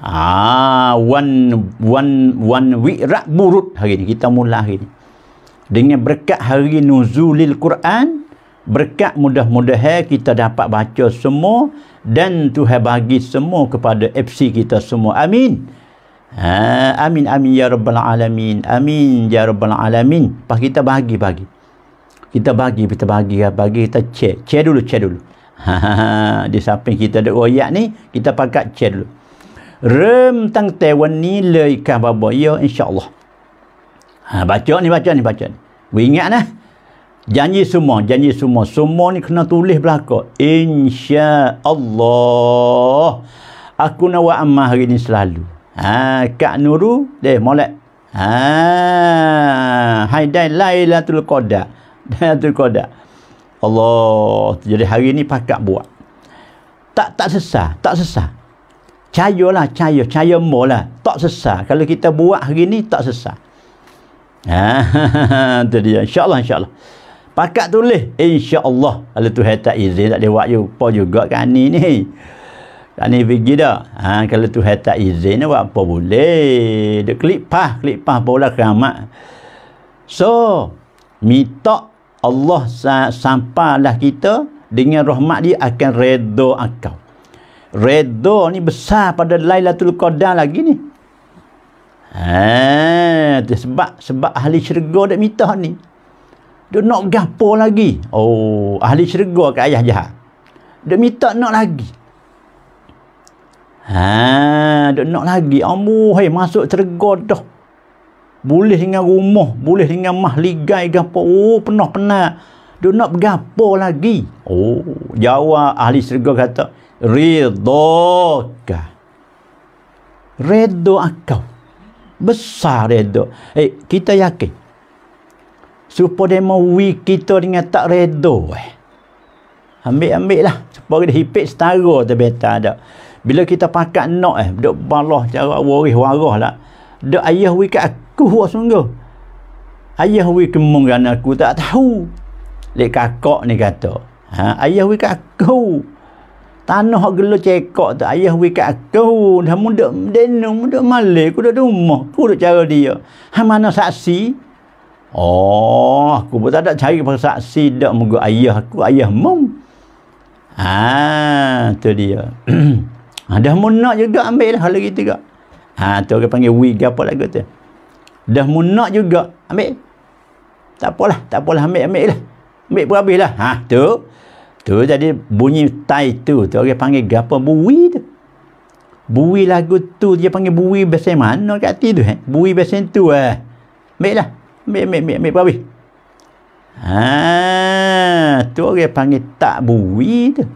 ah one one one week rak burut hari ni kita mula hari ni dengan berkat hari nuzulil Quran berkat mudah-mudahan kita dapat baca semua dan Tuhan bagi semua kepada FC kita semua. Amin. Ha, amin amin ya rabbal alamin. Amin ya rabbal alamin. Pak kita bagi-bagi. Kita bagi, kita bagi, kita bagi, kita cek. Cek dulu, cek dulu. Ha, ha, ha. Di samping kita ada royak ni, kita pakai cek dulu. Rem tang tewan ni leikah babak. Ya, insyaAllah. Ha, baca ni, baca ni, baca ni. Beringat lah. Janji semua, janji semua. Semua ni kena tulis belakang. Insya Allah. Aku nak buat amal hari ni selalu. Ha, Kak Nuru, deh, molek. Ha, Haidai Lailatul Qadar. Lailatul Qadar. Allah. Jadi hari ni pakat buat. Tak tak sesah, tak sesah. Cayalah, cayo, cayo mola. Tak sesah. Kalau kita buat hari ni tak sesah. Ha, tu dia. Insya-Allah, insya-Allah pakat tulis insyaallah Allah tu hata izin tak lewat you apa juga kan ni ni kan ni pergi dah ha, kalau tu hata izin ni buat apa boleh dia klik pah klik pah pula keramat so minta Allah sa sampalah kita dengan rahmat dia akan redha akau redha ni besar pada lailatul qadar lagi ni ha, sebab sebab ahli syurga dak minta ni dia nak gapo lagi. Oh, ahli syurga ke ayah jahat. Dia minta nak lagi. Ha, dia nak lagi. Amu, hai masuk syurga dah. Boleh dengan rumah, boleh dengan mahligai gapo. Oh, penuh penat. Dia nak gapo lagi. Oh, jawab ahli syurga kata, ridha ka. Redo akau. Besar redo. Eh, kita yakin. Supaya dia mahu kita dengan tak redo eh. Ambil-ambil lah. Supaya dia hipik setara tu beta ada. Bila kita pakat nak eh. Duk balah cara waris warah lah. Duk ayah wik aku buat sungguh. Ayah wik kemungkan aku tak tahu. Lek kakak ni kata. Ha, ayah wik aku. Tanah gelo cekok tu. Ayah wik aku. Dah muda denung, muda malik. Aku dah rumah. Aku dah cara dia. Ha, mana saksi? Saksi. Oh, aku pun tak ada cari persaksi dak mugo ayah aku, ayah mum. Ha, tu dia. ada ha, mun nak juga ambil hal lagi tiga. Ha, tu orang panggil wig apa lagu tu. Dah munak juga ambil. Tak apalah, tak apalah ambil ambil lah. Ambil pun habislah. Ha, tu. Tu jadi bunyi tai tu, tu orang panggil gapo bui tu. Bui lagu tu dia panggil bui besen mana kat tu eh? Buwi besen tu eh. Ambil lah ambil ambil ambil ambil habis ha tu orang panggil tak bui tu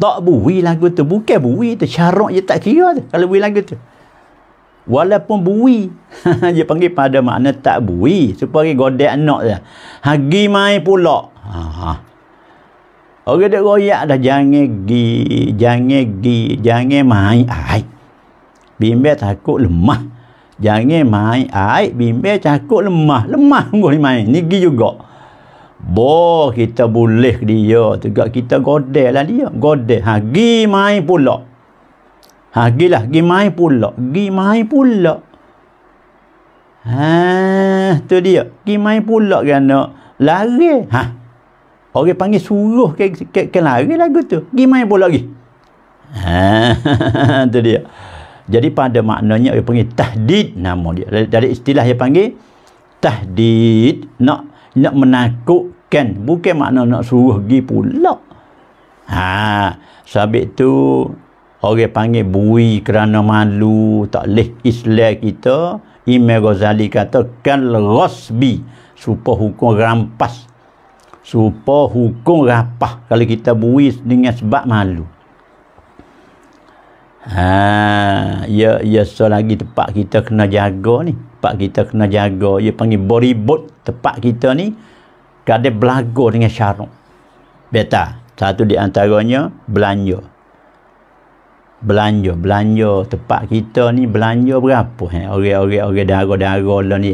tak bui lagu tu bukan bui tu syarok je tak kira tu kalau bui lagu tu walaupun bui dia panggil pada makna tak bui supaya godek anak je hagi main pula ha orang dia royak dah jangan gi jangan gi jangan main bimbel takut lemah Jangan main air bimbel cakut lemah. Lemah pun main. Negeri juga. Bo kita boleh dia. Tegak kita godel lah dia. Godel. Ha, gi main pula. Ha, gi lah. Gi main pula. Gi main pula. Ha, tu dia. Gi main pula kerana lari. Ha. Orang panggil suruh ke, ke, ke lari lagu tu. Gi main pula lagi. Ha, tu dia. Ha, jadi pada maknanya dia panggil tahdid nama dia. Dari, dari istilah dia panggil tahdid nak nak menakutkan bukan makna nak suruh pergi pula. Ha, sabik tu orang panggil bui kerana malu, tak leh Islam kita. Imam Ghazali kata kan rasbi supaya hukum rampas supaya hukum rapah kalau kita bui dengan sebab malu. Ha, ya ya so lagi tempat kita kena jaga ni. Tempat kita kena jaga. Ya panggil boribot tempat kita ni kada belago dengan syarat. Beta, satu di antaranya belanja. Belanja, belanja tempat kita ni belanja berapa? Eh? Orang-orang orang dara-dara lah ni.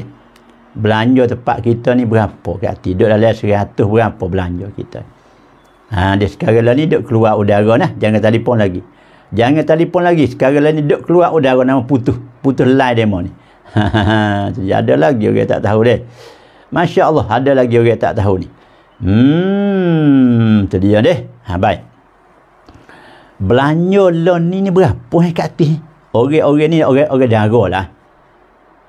Belanja tempat kita ni berapa? Kat tidur dalam 100 berapa belanja kita. Ha, dia sekarang lah ni duk keluar udara nah. Jangan telefon lagi. Jangan telefon lagi. Sekarang ni duk keluar udah oh, udara nama putus. Putus line demo ni. Ha ha Ada lagi orang tak tahu dia. Masya Allah. Ada lagi orang tak tahu ni. Hmm. Itu dia deh. Ha baik. Belanja loan ni ni berapa yang eh kat atas ni? Orang-orang ni orang-orang dara lah.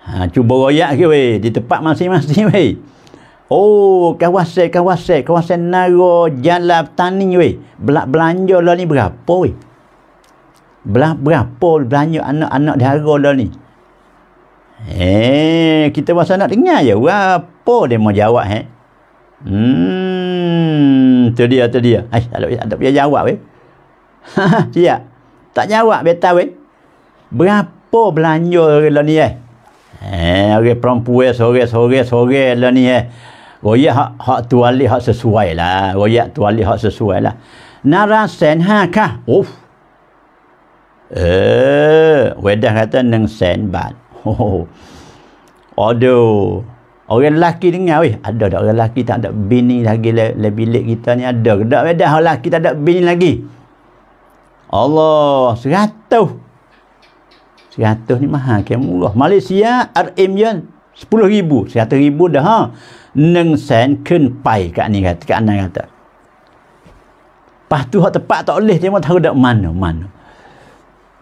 Ha, cuba royak ke weh. Di tempat masing-masing weh. Oh, kawasan, kawasan, kawasan naro jalan tani weh. Belak belanja lah ni berapa weh? berapa belanja anak-anak dihara lah ni eh kita masa nak dengar je berapa dia mau jawab eh hmm tu dia tu dia Ay, tak ada tak ada jawab weh siap tak jawab beta weh berapa belanja lah ni eh eh orang perempuan sore sore sore lah ni eh Royak hak hak tuali hak sesuai lah. Royak tuali hak sesuai lah. Narasen ha kah? Uff. Eh, wedah kata neng sen bat. Oh, aduh. Orang lelaki dengar, weh, ada tak orang lelaki tak ada bini lagi le, le bilik kita ni ada ke tak? Wedah orang lelaki tak ada bini lagi. Allah, seratus. 100 ni mahal, kaya murah. Malaysia, RM yang sepuluh ribu. Seratus ribu dah, ha? Neng sen ken pai kat ni kata, kat anak kata. Lepas tu, tepat tak boleh, dia mahu tahu tak mana, mana.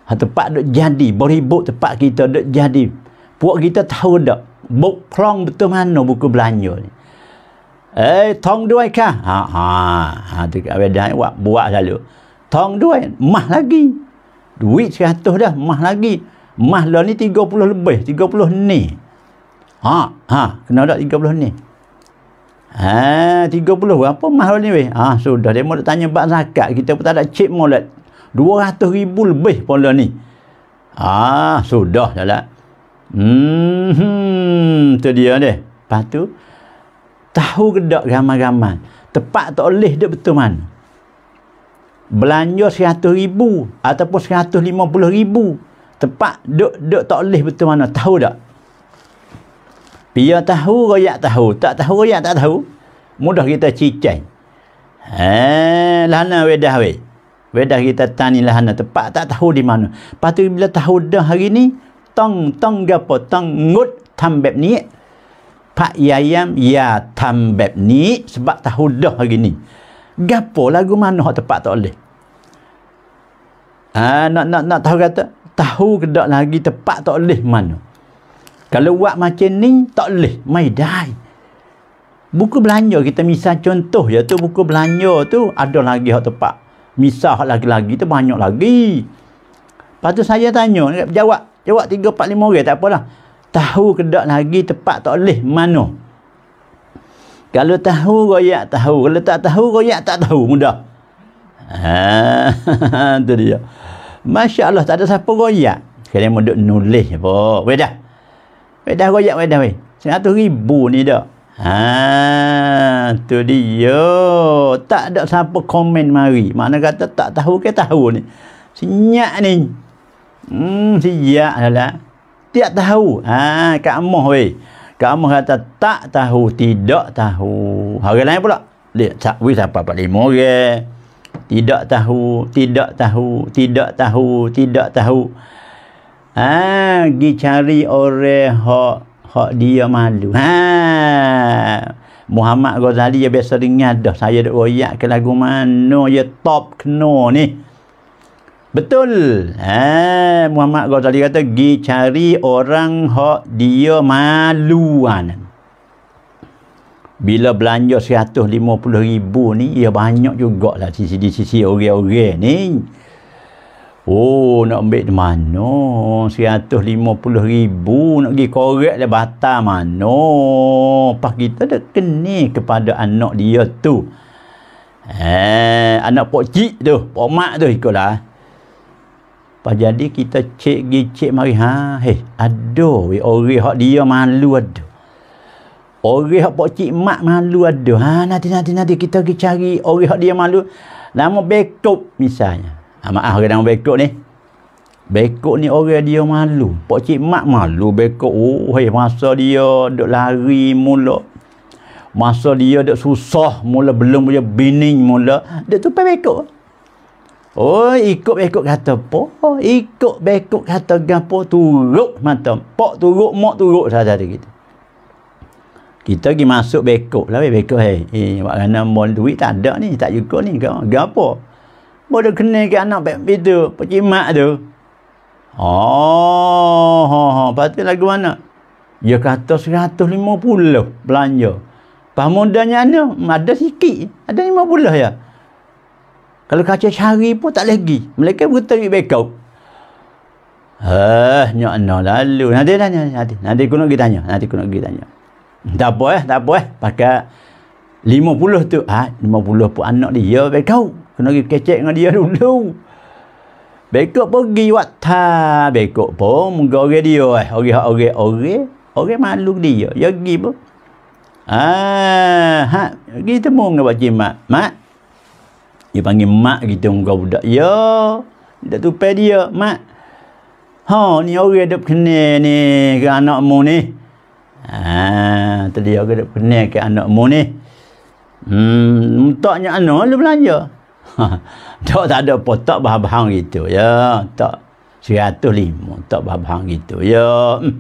Ha, tempat duk jadi beribuk tempat kita duk jadi puak kita tahu dak buk plong betul mana buku belanja ni eh tong duai kah ha ha ha tu awe dai buat buat selalu tong duai mah lagi duit 100 dah mah lagi mah lah ni puluh lebih tiga puluh ni ha ha kena tiga puluh ni Ha, puluh apa mahal lah ni weh? Ha, sudah dia mau tanya bab zakat, kita pun tak ada cip molek. 200 ribu lebih pola ni ah sudah jalan hmm tu dia ni lepas tu tahu gedak ramai-ramai tepat tak boleh dia betul mana belanja 100 ribu ataupun 150 ribu tepat duk duk tak boleh betul mana tahu tak pia tahu royak tahu tak tahu royak tak tahu mudah kita cicai eh lana wedah weh Wedah kita tani lahana tepat tak tahu di mana. tu bila tahu dah hari ni, tong tong gapo tong ngut tambep ni. Pak Yayam ya tambep ni sebab tahu dah hari ni. Gapo lagu mana hak tepat tak boleh. Ah nak nak nak tahu kata tahu kedak lagi tepat tak boleh mana. Kalau buat macam ni tak boleh mai dai. Buku belanja kita misal contoh ya tu buku belanja tu ada lagi hak tepat misah lagi-lagi tu banyak lagi lepas tu saya tanya jawab jawab tiga empat lima orang tak apalah tahu kedak lagi tepat tak boleh mana kalau tahu royak tahu kalau tak tahu royak tak tahu mudah ha, tu dia Masya Allah tak ada siapa royak kena duduk nulis oh, weh dah weh dah royak weh dah ribu ni dah Ha, tu dia. Tak ada siapa komen mari. Mana kata tak tahu ke tahu ni. Senyak ni. Hmm, siap lah lah. Tiap tahu. Ha, Kak Amoh weh. Kak Amoh kata tak tahu, tidak tahu. Hari lain pula. Dia tak wis apa pada lima orang. Tidak tahu, tidak tahu, tidak tahu, tidak tahu. Ha, gi cari orang hak hak dia malu. Ha. Muhammad Ghazali dia ya, biasa dengar dah saya dak royak ke lagu mana ya top kena ni. Betul. Ha. Muhammad Ghazali kata gi cari orang hak dia maluan. Ha, Bila belanja 150 ribu ni, ia ya, banyak jugalah di sisi-sisi orang-orang ni. Oh, nak ambil di mana? RM150,000 nak pergi korek di lah batal mana? Pas kita dah kena kepada anak dia tu. Eh, anak pok cik tu, pok mak tu ikutlah. Pas jadi kita cik pergi cik mari. Ha, hey, aduh, orang hak dia malu aduh. Orang hak pok cik mak malu aduh. Ha, nanti, nanti, nanti kita pergi cari orang hak dia malu. Nama backup misalnya. Ha, maaf kadang bekok ni. Bekok ni orang dia malu. Pak cik mak malu bekok. Oh, hey, masa dia duk lari mula. Masa dia duk susah mula belum punya bini mula. Dia tu bekok. Oh, ikut bekok kata apa? Ikut bekok kata gapo turuk mata. Pak turuk, mak turuk saja tadi kita. Kita pergi masuk bekok lah, bekok hei. Eh, buat kena mohon duit tak ada ni, tak cukup ni. Gapo? Gapo? Bodoh kena ke anak pek pitu, pecimak tu. Oh, ha, ha. lepas tu lagu mana? Dia kata 150 belanja. Pas mudanya ada, hmm, ada sikit. Ada 50 ya. Kalau kaca cari pun tak lagi. Mereka berterik bekau. Eh, nyok no lalu. Nanti tanya, nanti. Nanti aku nak pergi tanya. Nanti aku nak pergi tanya. Tak apa eh, tak apa eh. Pakai 50 tu. Ha, ah, 50 pun anak dia bekau kena pergi kecek dengan dia dulu bekok pergi buat ta bekok pun muka orang dia eh orang orang orang orang, orang malu dia dia ya, pergi pun ah ha pergi temu dengan pak mak mak dia panggil mak kita muka budak ya dia tupai dia mak ha ni orang dia kena ni ke anakmu ni ah tadi orang dia kena ke anakmu ni hmm taknya anak lu belanja tak ada apa tak bahang-bahang gitu ya tak 105 tak bahang-bahang gitu ya hmm.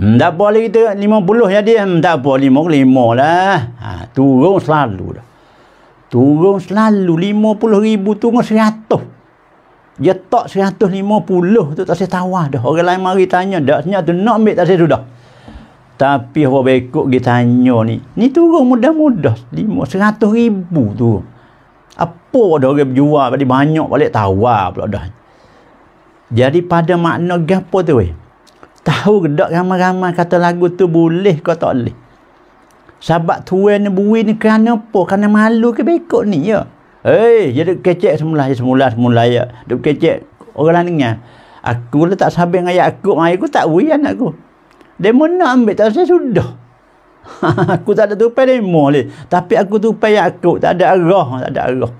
hmm. tak apa lagi tu 50 jadi ya, hmm, tak apa 5 lima, lima lah ha, turun selalu dah turun selalu 50 ribu turun 100 dia tak 150 tu tak saya tawar ah dah orang lain mari tanya dah senyap tu nak ambil tak saya sudah tapi orang baik kita tanya ni ni turun mudah-mudah 500 ribu tu apa dah orang berjual tadi banyak balik tawar lah pula dah jadi pada makna gapo tu weh tahu gedak ramai-ramai kata lagu tu boleh ke tak boleh sebab tuan ni bui ni kerana apa kerana malu ke bekok ni ya hei jadi kecek semula ya, semula semula ya duk kecek orang lain ni ya? aku lah tak sabar dengan ayat aku ayat aku tak bui anak aku dia mana ambil tak saya sudah aku tak ada tupai dia boleh tapi aku tupai yang aku tak ada arah tak ada arah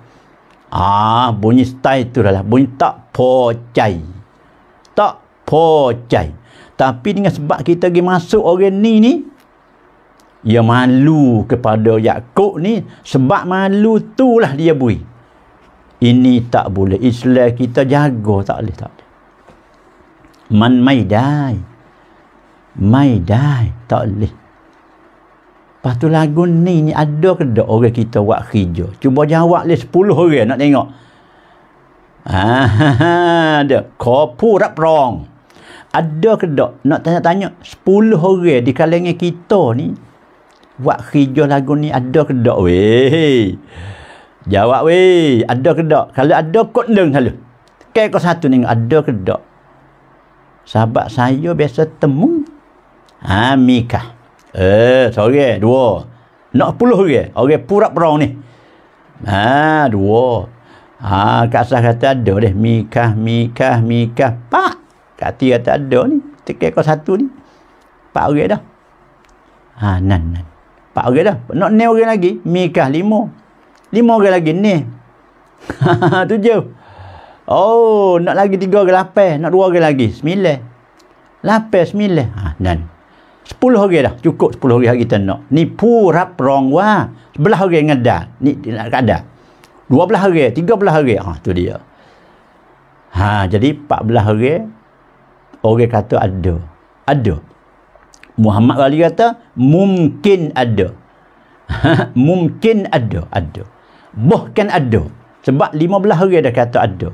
ah bunyi style tu lah bunyi tak pocai tak pocai tapi dengan sebab kita pergi masuk orang ni ni ia malu kepada Yakub ni sebab malu tu lah dia bui ini tak boleh Islam kita jaga tak boleh tak boleh man maidai maidai tak boleh Lepas tu lagu ni ni ada ke tak orang kita buat kerja? Cuba jawab dia sepuluh orang nak tengok. Ah, ada. Kopu rap rong. Ada ke tak? Nak tanya-tanya. Sepuluh orang di kalangan kita ni. Buat kerja lagu ni ada ke tak? Jawab weh. Ada ke tak? Kalau ada kot leng selalu. Kek satu ni ada ke tak? Sahabat saya biasa temu. Amikah. Ah, ha, Eh, sorry eh, dua. Nak puluh ke? Okey, pura perang ni. Ha, dua. Ha, Kak Sah kata ada deh. Mikah, mikah, mikah. Pak! Kak Tia kata ada ni. Tekir kau satu ni. Pak orang dah. Ha, nan, nan. Pak orang dah. Nak ni orang lagi. Mikah lima. Lima orang lagi ni. Ha, tujuh. Oh, nak lagi tiga orang lapis. Nak dua orang lagi. Sembilan. Lapis, sembilan. Ha, nan. 10 hari dah cukup 10 hari kita nak ni pu rap rong wa belah hari ngada ni nak ada 12 hari 13 hari ha tu dia ha jadi 14 hari orang kata ada ada Muhammad Ali kata mungkin ada mungkin ada ada bahkan ada sebab 15 hari dah kata ada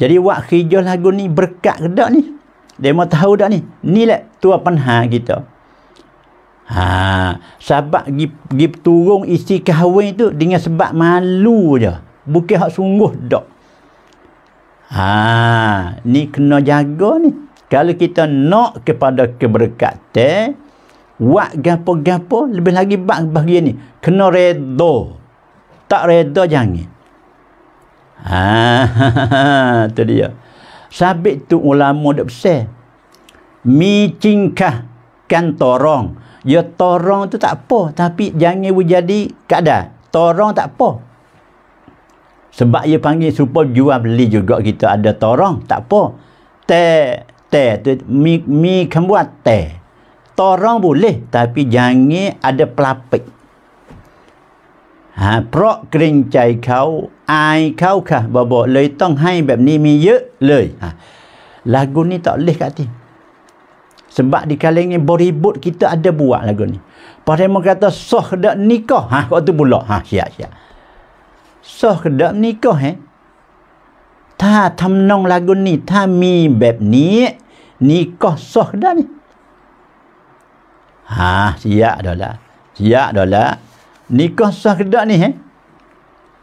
jadi wak hijau lagu ni berkat ke ni Demo tahu dah ni. Ni lah tu apa ha kita. Ha, sebab gi gi turun isi kahwin tu dengan sebab malu je. Bukan hak sungguh dak. Ha, ni kena jaga ni. Kalau kita nak kepada keberkatan, buat gapo-gapo lebih lagi bab bahagian ni kena redo tak redo jangan ha, ha, ha tu dia sabit tu ulama dak besar mi cingkah kan torong ya torong tu tak apa tapi jangan we jadi kada torong tak apa sebab dia panggil supaya jual beli juga kita ada torong tak apa teh teh tu mi mi kan buat teh torong boleh tapi jangan ada pelapik ha prok kerincai kau อายเขาค่ะบอบอเลยต้องให้แบบนี้มีเยอะเลยอ่ะลากุนี้ต่อเล็กกะที่สมบัติกาเลงบริบทคิดต่อ ada buat lagu ni pada mereka kata soh ke dak nikah ha kau tu pula ha siap siap soh ke dak nikah he ถ้าทำนองลากุนี้ถ้ามีแบบนี้นี่ก็สอกได้ฮะเสียดอละเสียดอละนี่ก็สอกได้นี่เห้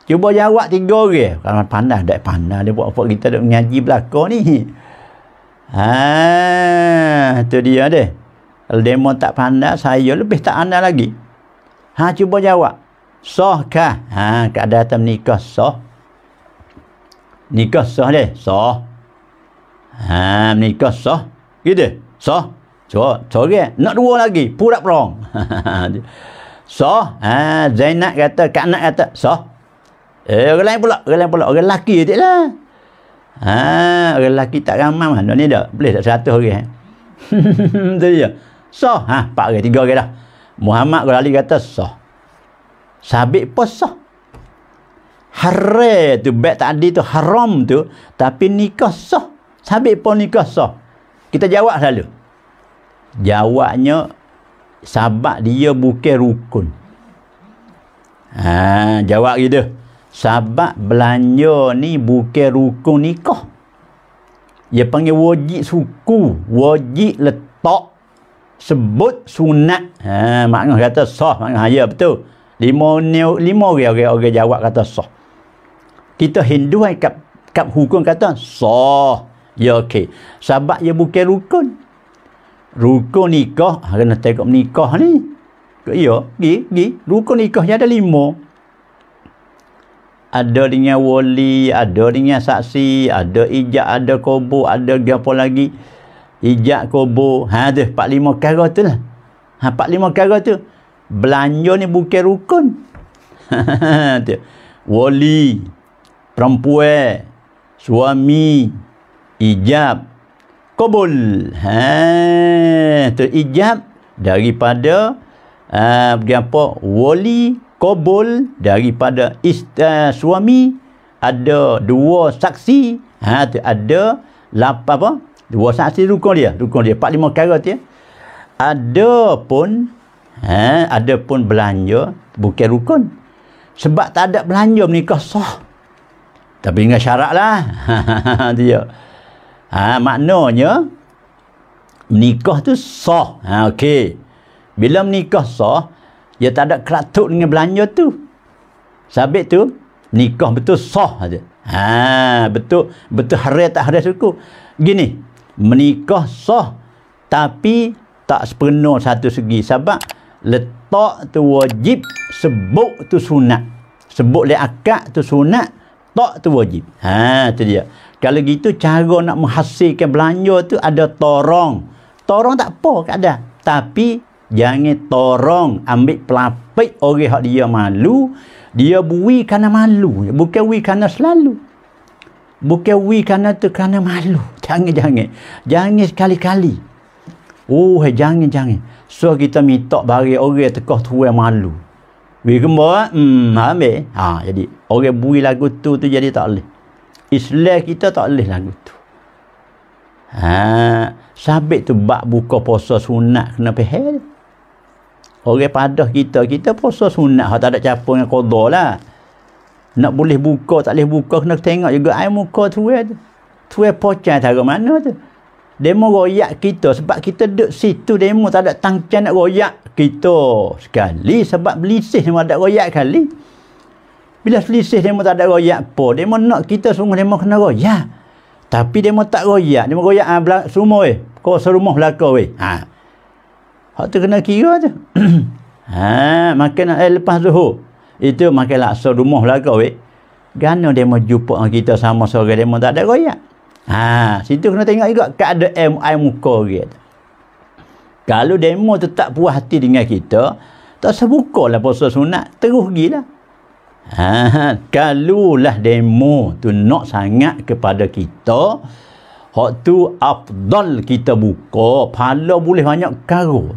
Cuba jawab tiga orang. Kalau pandai, dah pandai. Dia buat apa kita nak mengaji belakang ni. Ha, tu dia deh. Kalau demo tak pandai, saya lebih tak pandai lagi. Ha, cuba jawab. Soh kah? Ha, keadaan tak menikah sah. Nikah sah deh. soh. Ha, menikah soh. Gitu. soh. Cuba, cuba. Nak dua lagi. Pura pura Soh. Ha, Zainab kata, Kak Nak kata, soh. Eh, orang lain pula, orang lain pula, orang lelaki je lah. Ha, orang lelaki tak ramai mana ni dak? Boleh tak 100 orang? Eh? Tu dia. Sah, ha, 4 orang, 3 orang dah. Muhammad kalau Ali kata sah. Sabik pun sah. Haram tu, bet tadi tu haram tu, tapi nikah sah. Sabik pun nikah sah. Kita jawab selalu. Jawabnya sahabat dia bukan rukun. Ha, jawab gitu. Sebab belanja ni bukan rukun nikah. Dia panggil wajib suku. Wajib letak. Sebut sunat. Ha, maknanya kata sah. Maknanya ya betul. Lima, lima orang, orang, orang jawab kata sah. Kita Hindu kan kap, kap hukum kata sah. Ya okey. Sebab dia bukan rukun. Rukun nikah. Kena tengok nikah ni. Ya. Gi, gi. Rukun nikah dia ada lima ada dengan wali, ada dengan saksi, ada ijak, ada kobo, ada apa lagi. Ijak kobo, ha tu 45 perkara tu lah. Ha Pak Lima perkara tu. Belanja ni bukan rukun. tu. Wali, perempuan, suami, ijab, kobol. Ha tu ijab daripada uh, apa? Wali kobol daripada isteri uh, suami ada dua saksi ha ada lapan apa dua saksi rukun dia rukun dia empat lima kara tu ada pun ha ada pun belanja bukan rukun sebab tak ada belanja menikah sah tapi dengan syarat lah dia ha maknanya menikah tu sah ha okey bila menikah sah dia tak ada keratuk dengan belanja tu. Sabit tu, nikah betul sah saja. Ha, betul betul hari tak hari suku. Gini, menikah sah tapi tak sepenuh satu segi sebab letak tu wajib sebut tu sunat sebut le akad tu sunat tak tu wajib ha tu dia kalau gitu cara nak menghasilkan belanja tu ada torong torong tak apa ada, tapi jangan torong ambil pelapik orang hak dia malu dia bui kerana malu bukan bui kerana selalu bukan bui kerana tu kerana malu jangan jangan jangan sekali-kali oh jangan jangan so kita minta bagi orang tekah tu yang malu we gembo hmm ame. ha jadi orang bui lagu tu tu jadi tak boleh Islam kita tak boleh lagu tu ha sabit tu bab buka puasa sunat kena pehel orang padah kita kita puasa sunat ha, tak ada capung dengan kodoh lah nak boleh buka tak boleh buka kena tengok juga air muka tu eh tu eh pocah tak ada mana tu demo royak kita sebab kita duduk situ demo tak ada tangcan nak royak kita sekali sebab belisih demo ada royak kali bila selisih demo tak ada royak apa demo nak kita semua demo kena royak tapi demo tak royak demo royak ha, semua eh kau serumah belakang weh ha Hak tu kena kira je. ha, makan eh, lepas zuhur. Itu makan laksa rumah lah kau. weh. Gana dia mau jumpa dengan kita sama seorang dia mau tak ada royak. Ha, situ kena tengok juga kat ada air, air gitu. Kalau demo tetap puas hati dengan kita, tak sebuka lah puasa sunat, terus gila. Ha, kalau lah demo tu nak sangat kepada kita, hak tu afdal kita buka, pahala boleh banyak karut.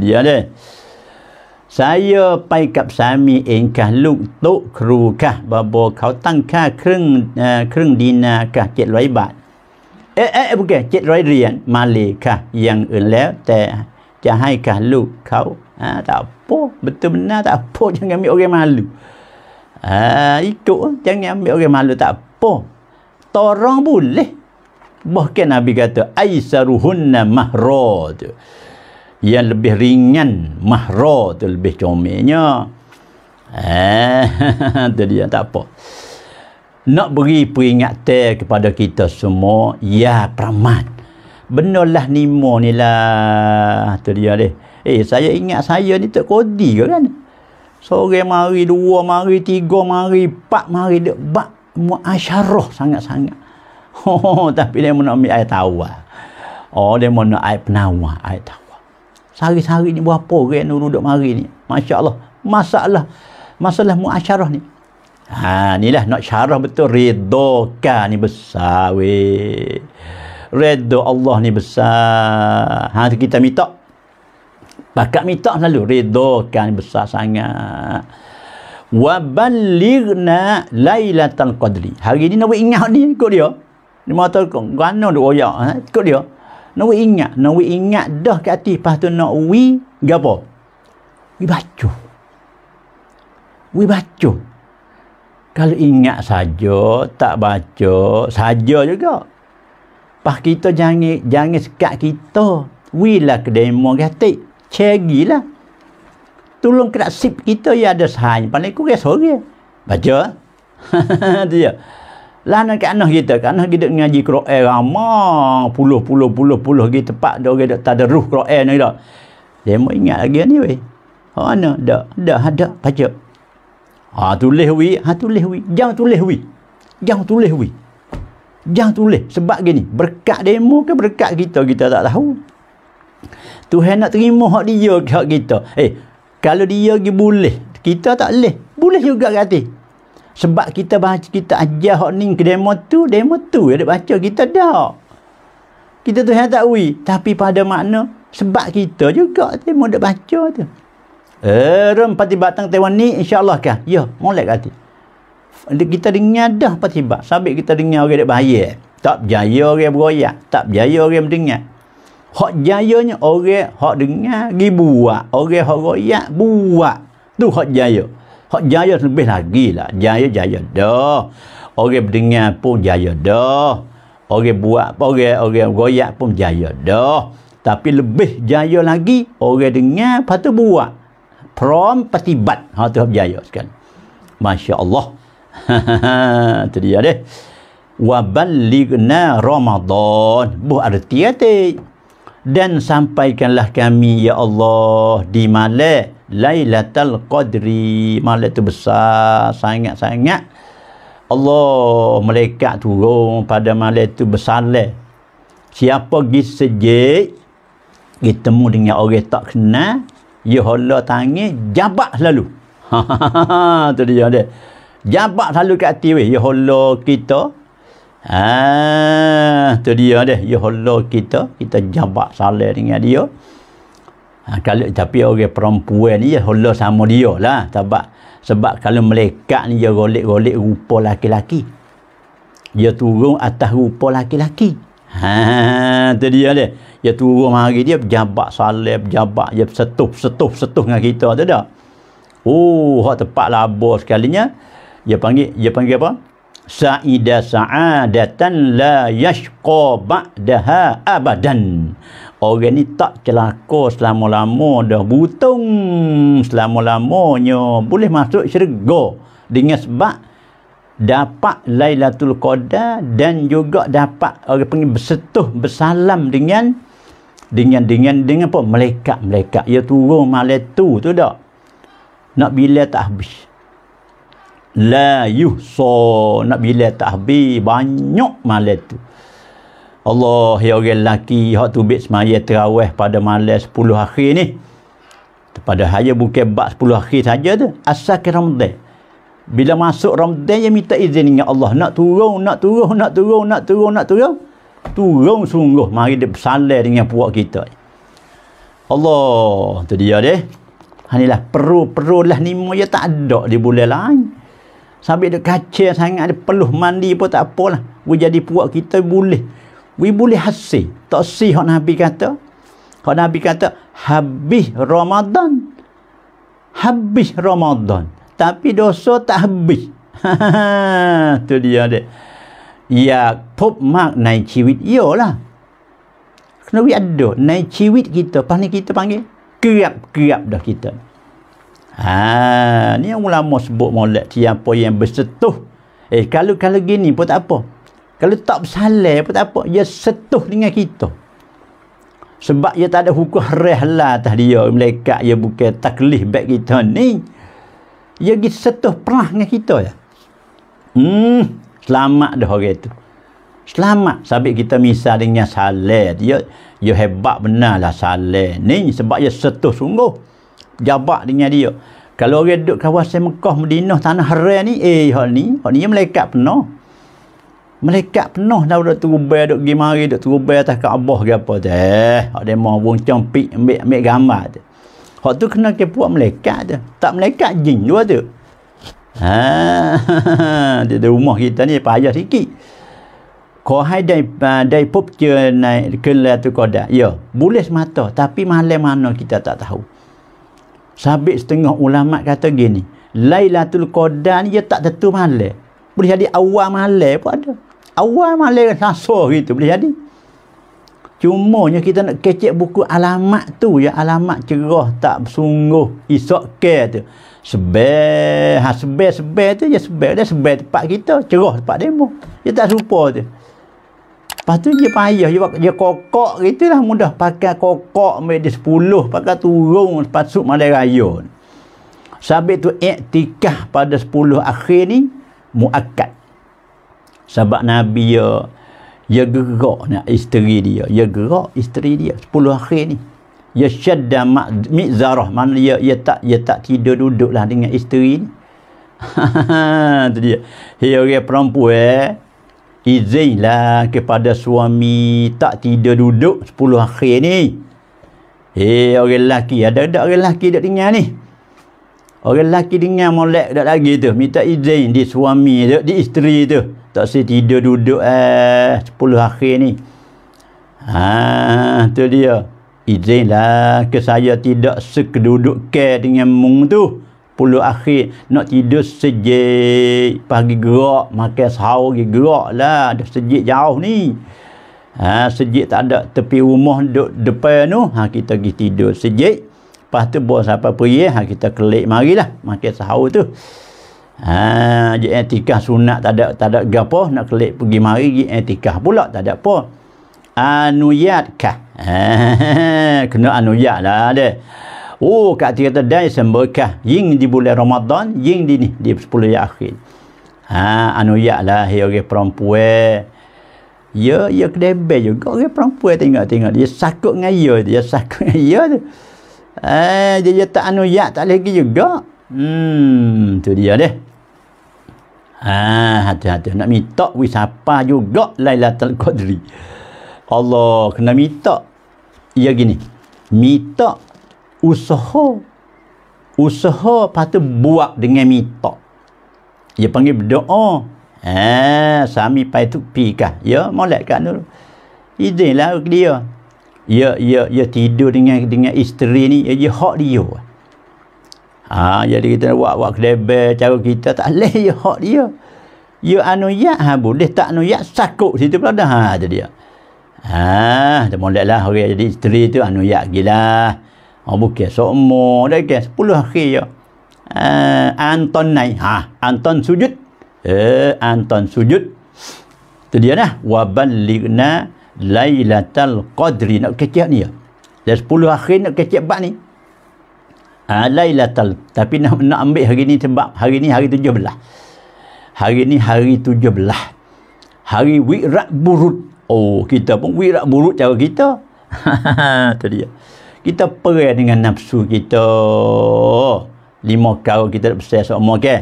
เดียวเลย สายโยไปกับสามีเองค่ะลูกโตุครูค่ะบาโบเขาตั้งค่าครึ่งครึ่งดีนาค่ะเจ็ดร้อยบาทเอ๊ะเอ๊ะโอเคเจ็ดร้อยเหรียญมาเลยค่ะ อย่างอื่นแล้วแต่จะให้ค่ะลูกเขาอ่าตาโป้บัตุมนาแตาโป้ยังไงมีโอเคมาลูกอ่าอีกตัวยังไงมีโอเคมาลูกตาโป้ต่อรองบุญเลย bahkan Nabi kata aisaruhunna mahrad yang lebih ringan mahrad lebih comelnya eh tu dia tak apa nak beri peringatan kepada kita semua ya pramat benarlah nimo ni lah tu dia deh. eh saya ingat saya ni tak kodi ke kan sore mari dua mari tiga mari empat mari dek bak muasyarah sangat-sangat Oh, tapi dia nak ambil air tawa. Lah. Oh, dia nak air penawa, air tawa. Sehari-sehari ni berapa orang yang duduk, mari ni? Masya Allah. Masalah. Masalah mu'asyarah ni. Ha, ni lah nak syarah betul. Ridho kan ni besar, weh. Ridho Allah ni besar. Ha, kita minta. Bakat minta lalu. Ridho kan ni besar sangat. Wa balighna lailatul qadri. Hari ni nak ingat ni kau dia lima tahun kong gana dia royak ha? ikut dia nak ingat nak ingat dah ke hati lepas tu nak we gapo we baca we baca kalau ingat saja tak baca saja juga pas kita jangan jangan sekat kita we lah ke demo gati cegi lah tolong kena sip kita yang ada sahaja paling kurang sore baca dia lah nak ke anak kita kan anak kita ngaji Quran ramai puluh puluh puluh puluh gitu tepat dia orang tak ada ruh Quran ni dah dia mau ingat lagi ni weh ha oh, ana dak dak ada baca ha tulis wi ha tulis wi jangan tulis wi jangan tulis wi jangan tulis sebab gini berkat demo ke berkat kita kita tak tahu Tuhan nak terima hak dia hak kita eh kalau dia pergi boleh kita tak boleh boleh juga kata sebab kita baca kita ajar hok ning ke demo tu demo tu ada baca kita dah kita tu yang takwi tapi pada makna sebab kita juga tu mau dak baca tu erem eh, pati batang tewan ni insyaallah kah ya molek hati kita dengar dah pati bat sabik kita dengar orang dak bahaya tak jaya orang beroyak tak jaya orang mendengar hok jayanya orang hok dengar ribuat orang hok royak buat tu hok jaya Hak jaya lebih lagi lah. Jaya jaya dah. Orang berdengar pun jaya dah. Orang buat pun, orang, orang goyak pun jaya dah. Tapi lebih jaya lagi, orang dengar, lepas tu buat. Prom, patibat. Ha, tu jaya sekarang. Masya Allah. Itu dia deh. Waballigna Ramadan. Buh arti hati. Dan sampaikanlah kami, Ya Allah, di malam Lailatul Qadri malam tu besar sangat-sangat Allah malaikat turun pada malam tu bersalah siapa pergi sejik dia dengan orang tak kenal ya Allah tangi jabat selalu tu dia ada jabat selalu kat hati weh ya Allah kita ah tu dia ada ya Allah kita kita jabat salah dengan dia Ha, kalau tapi orang perempuan ni ya hola sama dia lah sebab sebab kalau melekat ni dia golek-golek rupa laki-laki dia turun atas rupa laki-laki ha tu dia dia dia turun hari dia jabak salib jabak dia setuh setuh setuh dengan kita tu dak oh hak tepat labo nya. dia panggil dia panggil apa sa'ida sa'adatan la yashqa ba'daha abadan orang ni tak celaka selama-lama dah butung selama-lamanya boleh masuk syurga dengan sebab dapat Lailatul Qadar dan juga dapat orang panggil bersetuh bersalam dengan dengan dengan dengan apa malaikat-malaikat ya turun malam tu tu dak nak bila tak habis la yuhsa nak bila tak habis banyak malam tu Allah ya orang lelaki hak tu bit semaya terawih pada malam 10 akhir ni pada hanya bukan bab 10 akhir saja tu asal ke Ramadan bila masuk Ramadan yang minta izin dengan Allah nak turun nak turun nak turun nak turun nak turun turun sungguh mari dia bersalah dengan puak kita Allah tu dia deh hanilah perlu perlu lah ni moya tak ada di bulan lain sambil dia kacau sangat dia peluh mandi pun tak apalah boleh jadi puak kita boleh we boleh hasil tak si hak Nabi kata hak Nabi kata habis Ramadan habis Ramadan tapi dosa tak habis tu dia dek ya pop mak naik ciwit iyalah kena we ada naik ciwit kita pas ni kita panggil kerap-kerap dah kita ha ni yang ulama sebut molek siapa yang bersetuh eh kalau kalau gini pun tak apa kalau tak bersalah apa tak apa, dia setuh dengan kita. Sebab dia tak ada hukum harah lah atas dia. Mereka dia bukan taklih baik kita ni. Dia pergi setuh perah dengan kita ya. Hmm, selamat dah orang itu. Selamat sambil kita misal dengan salah. Dia, dia hebat benar lah salah ni. Sebab dia setuh sungguh. Jabat dengan dia. Kalau orang duduk kawasan Mekah, Medina, Tanah Harai ni, eh, hal ni, hal ni yang melekat penuh. Malaikat penuh dah duduk terubai, duduk pergi mari, duduk terubai atas Kaabah ke apa tu. Eh, hak dia mau buncang pik, ambil, ambil gambar tu. Hak tu kena kepuak malaikat tu. Tak malaikat, jin juga tu. Ha, di, dalam rumah kita ni payah sikit. Kau hai dai uh, dai pop ke naik ke tu koda. Ya, boleh semata tapi malam mana kita tak tahu. Sabit setengah ulama kata gini, Lailatul Qadar ni dia tak tentu malam. Boleh jadi awal malam pun ada. Awal malam dengan sasur gitu boleh jadi. Cumanya kita nak kecek buku alamat tu ya alamat cerah tak bersungguh isok ke tu. Sebel, ha, sebel, sebel tu ya sebel. Dia sebel tempat kita, cerah tempat demo. Dia tak serupa tu. Lepas tu dia payah, dia, dia kokok gitu lah mudah. Pakai kokok media sepuluh, pakai turung sepasuk malam raya. Sabit tu iktikah pada sepuluh akhir ni, muakkad sebab nabi ya ya gerak nak isteri dia ya gerak isteri dia 10 akhir ni ya syadda mizarah mana ya ya tak ya tak tidur duduklah dengan isteri ni tu dia hei orang perempuan eh izinlah kepada suami tak tidur duduk 10 akhir ni hei orang lelaki ada ada orang lelaki dak dengar ni Orang lelaki dengar molek dah lagi tu. Minta izin di suami tu, di isteri tu. Tak si tidur duduk eh, sepuluh akhir ni. Ah, tu dia. Izinlah ke saya tidak sekeduduk ke dengan mung tu. Puluh akhir nak tidur sejik. Pagi gerak, makan sahur pergi gerak lah. Dah sejik jauh ni. Ah, sejik tak ada tepi rumah duduk depan tu. Ha, kita pergi tidur sejik lepas tu buat siapa pergi ha, kita kelik marilah makan sahur tu ha, je etika sunat tak ada tak ada gapo nak kelik pergi mari je etika pula tak ada apa anuyat ka ha, kena anuyat lah ada oh kat tiga dai sembekah ying di bulan Ramadan ying di ni di 10 yang akhir ha anuyat lah hai orang perempuan Ya, ya kedai juga orang perempuan tengok-tengok dia sakut dengan ya dia sakut dengan ya tu. Eh, dia, tak anu ya, tak boleh pergi juga. Hmm, tu dia deh. Ah, hati-hati nak minta wis apa juga Lailatul Qadri. Allah kena minta. Ya gini. Minta usaha. Usaha patut buat dengan minta. Dia panggil berdoa. Ah, sami pai tu pi kah. Ya, molek kan tu. Izinlah dia. Ya, ya, ya tidur dengan dengan isteri ni ya, ya hak dia ha jadi kita nak buat buat kedebe cara kita tak leh ia hak dia ia anu ya ha boleh tak anu ya sakuk situ pula dah ha tu dia ha tak boleh lah orang okay, jadi isteri tu anu ya gilah ha bukan sokmo dah ke 10 hari ya ha, Anton naik ha Anton sujud eh Anton sujud tu dia dah wa balighna Lailatul Qadri nak kecek ni ya. Dah 10 akhir nak kecek bab ni. Ha, Lailatul tapi nak, nak ambil hari ni sebab hari ni hari 17. Hari ni hari 17. Hari wirak burut. Oh, kita pun wirak burut cara kita. Tadi ya. Kita perai dengan nafsu kita. Lima kau kita nak bersih semua so,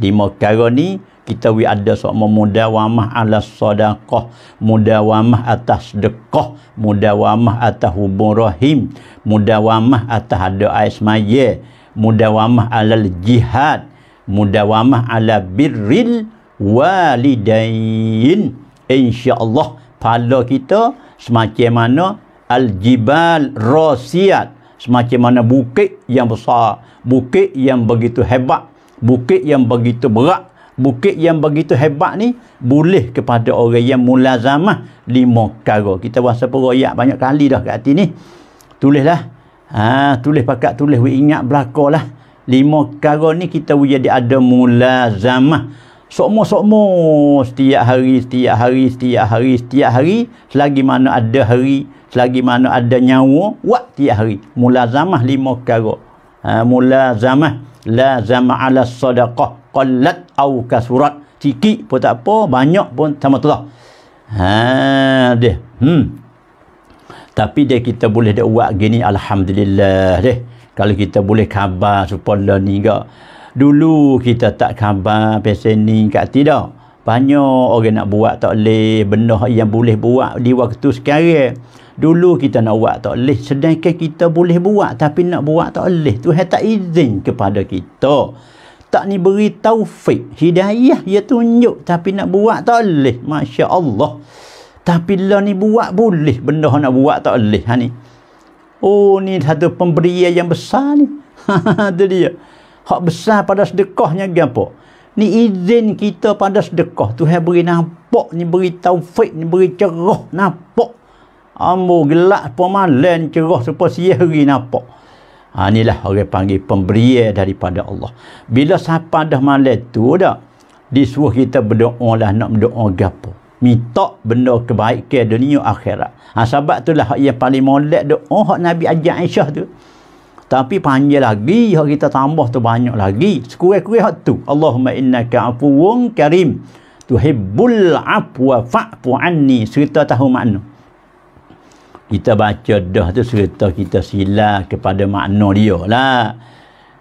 Lima kau ni kita wi ada sok mudawamah ala sadaqah mudawamah atas sedekah mudawamah atas hubung rahim mudawamah atas ada ais maye mudawamah ala jihad mudawamah ala birril walidain insyaallah pahala kita semacam mana al jibal rasiat semacam mana bukit yang besar bukit yang begitu hebat bukit yang begitu berat bukit yang begitu hebat ni boleh kepada orang yang mulazamah lima kara kita bahasa peroyak banyak kali dah kat hati ni tulislah ha, tulis pakat tulis we ingat belakang lah lima kara ni kita jadi ada mulazamah sokmo-sokmo setiap hari setiap hari setiap hari setiap hari selagi mana ada hari selagi mana ada nyawa wak setiap hari mulazamah lima kara ha, mulazamah lazam ala sadaqah qallat au kasurat sikit pun tak apa banyak pun sama tu lah ha, dia hmm. tapi dia kita boleh dia buat gini Alhamdulillah dia kalau kita boleh khabar supaya ni ke dulu kita tak khabar pasal ni kat tidak banyak orang nak buat tak boleh benda yang boleh buat di waktu sekarang dulu kita nak buat tak boleh sedangkan kita boleh buat tapi nak buat tak boleh Tuhan tak izin kepada kita tak ni beri taufik hidayah dia tunjuk tapi nak buat tak boleh Masya Allah tapi lah ni buat boleh benda nak buat tak boleh ha ni oh ni satu pemberian yang besar ni tu dia hak besar pada sedekahnya gapo ni izin kita pada sedekah tu Tuhan beri nampak ni beri taufik ni beri cerah nampak ambo gelak pemalen cerah supaya sihir nampak Ha, inilah orang panggil pemberi daripada Allah. Bila siapa dah malam tu dah, disuruh kita berdoa lah nak berdoa gapo. Minta benda kebaikan dunia akhirat. Ha, sebab tu lah yang paling molek doa oh, Nabi Ajak Aisyah tu. Tapi panggil lagi, yang kita tambah tu banyak lagi. Sekurang-kurang hak tu. Allahumma inna ka'afuun karim. Tuhibbul afwa fa'fu anni. Serta tahu makna kita baca dah tu cerita kita sila kepada makna dia lah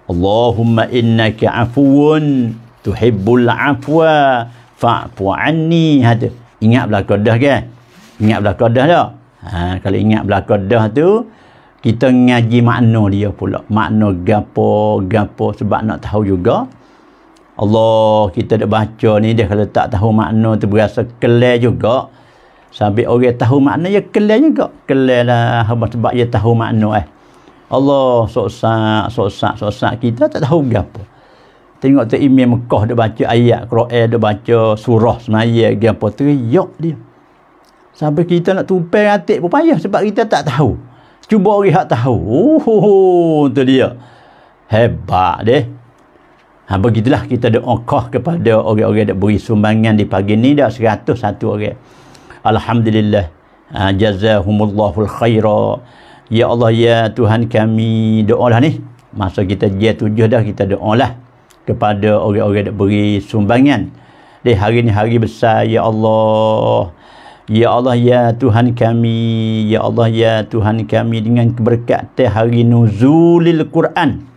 Allahumma innaka afuun tuhibbul afwa fa'fu anni hada ingat belaka dah ke? ingat belaka dah tak ha, kalau ingat belaka dah tu kita ngaji makna dia pula makna gapo gapo sebab nak tahu juga Allah kita dah baca ni dia kalau tak tahu makna tu berasa kelai juga sampai orang tahu makna ya kelai juga kelai lah sebab dia ya tahu makna eh Allah sosak sosak sosak kita tak tahu apa tengok tu imam Mekah dia baca ayat Quran dia baca surah semaya dia apa yuk dia sampai kita nak tumpai ratik pun payah sebab kita tak tahu cuba orang hak tahu oh, oh, oh tu dia hebat deh Ha, begitulah kita doakah kepada orang-orang yang beri sumbangan di pagi ni dah seratus satu orang. Alhamdulillah. Ha, jazahumullahu khaira. Ya Allah, ya Tuhan kami. doa lah ni. Masa kita dia tujuh dah, kita lah Kepada orang-orang yang beri sumbangan. Di hari ni hari besar. Ya Allah. Ya Allah, ya Tuhan kami. Ya Allah, ya Tuhan kami. Dengan keberkatan hari nuzulil Quran. Quran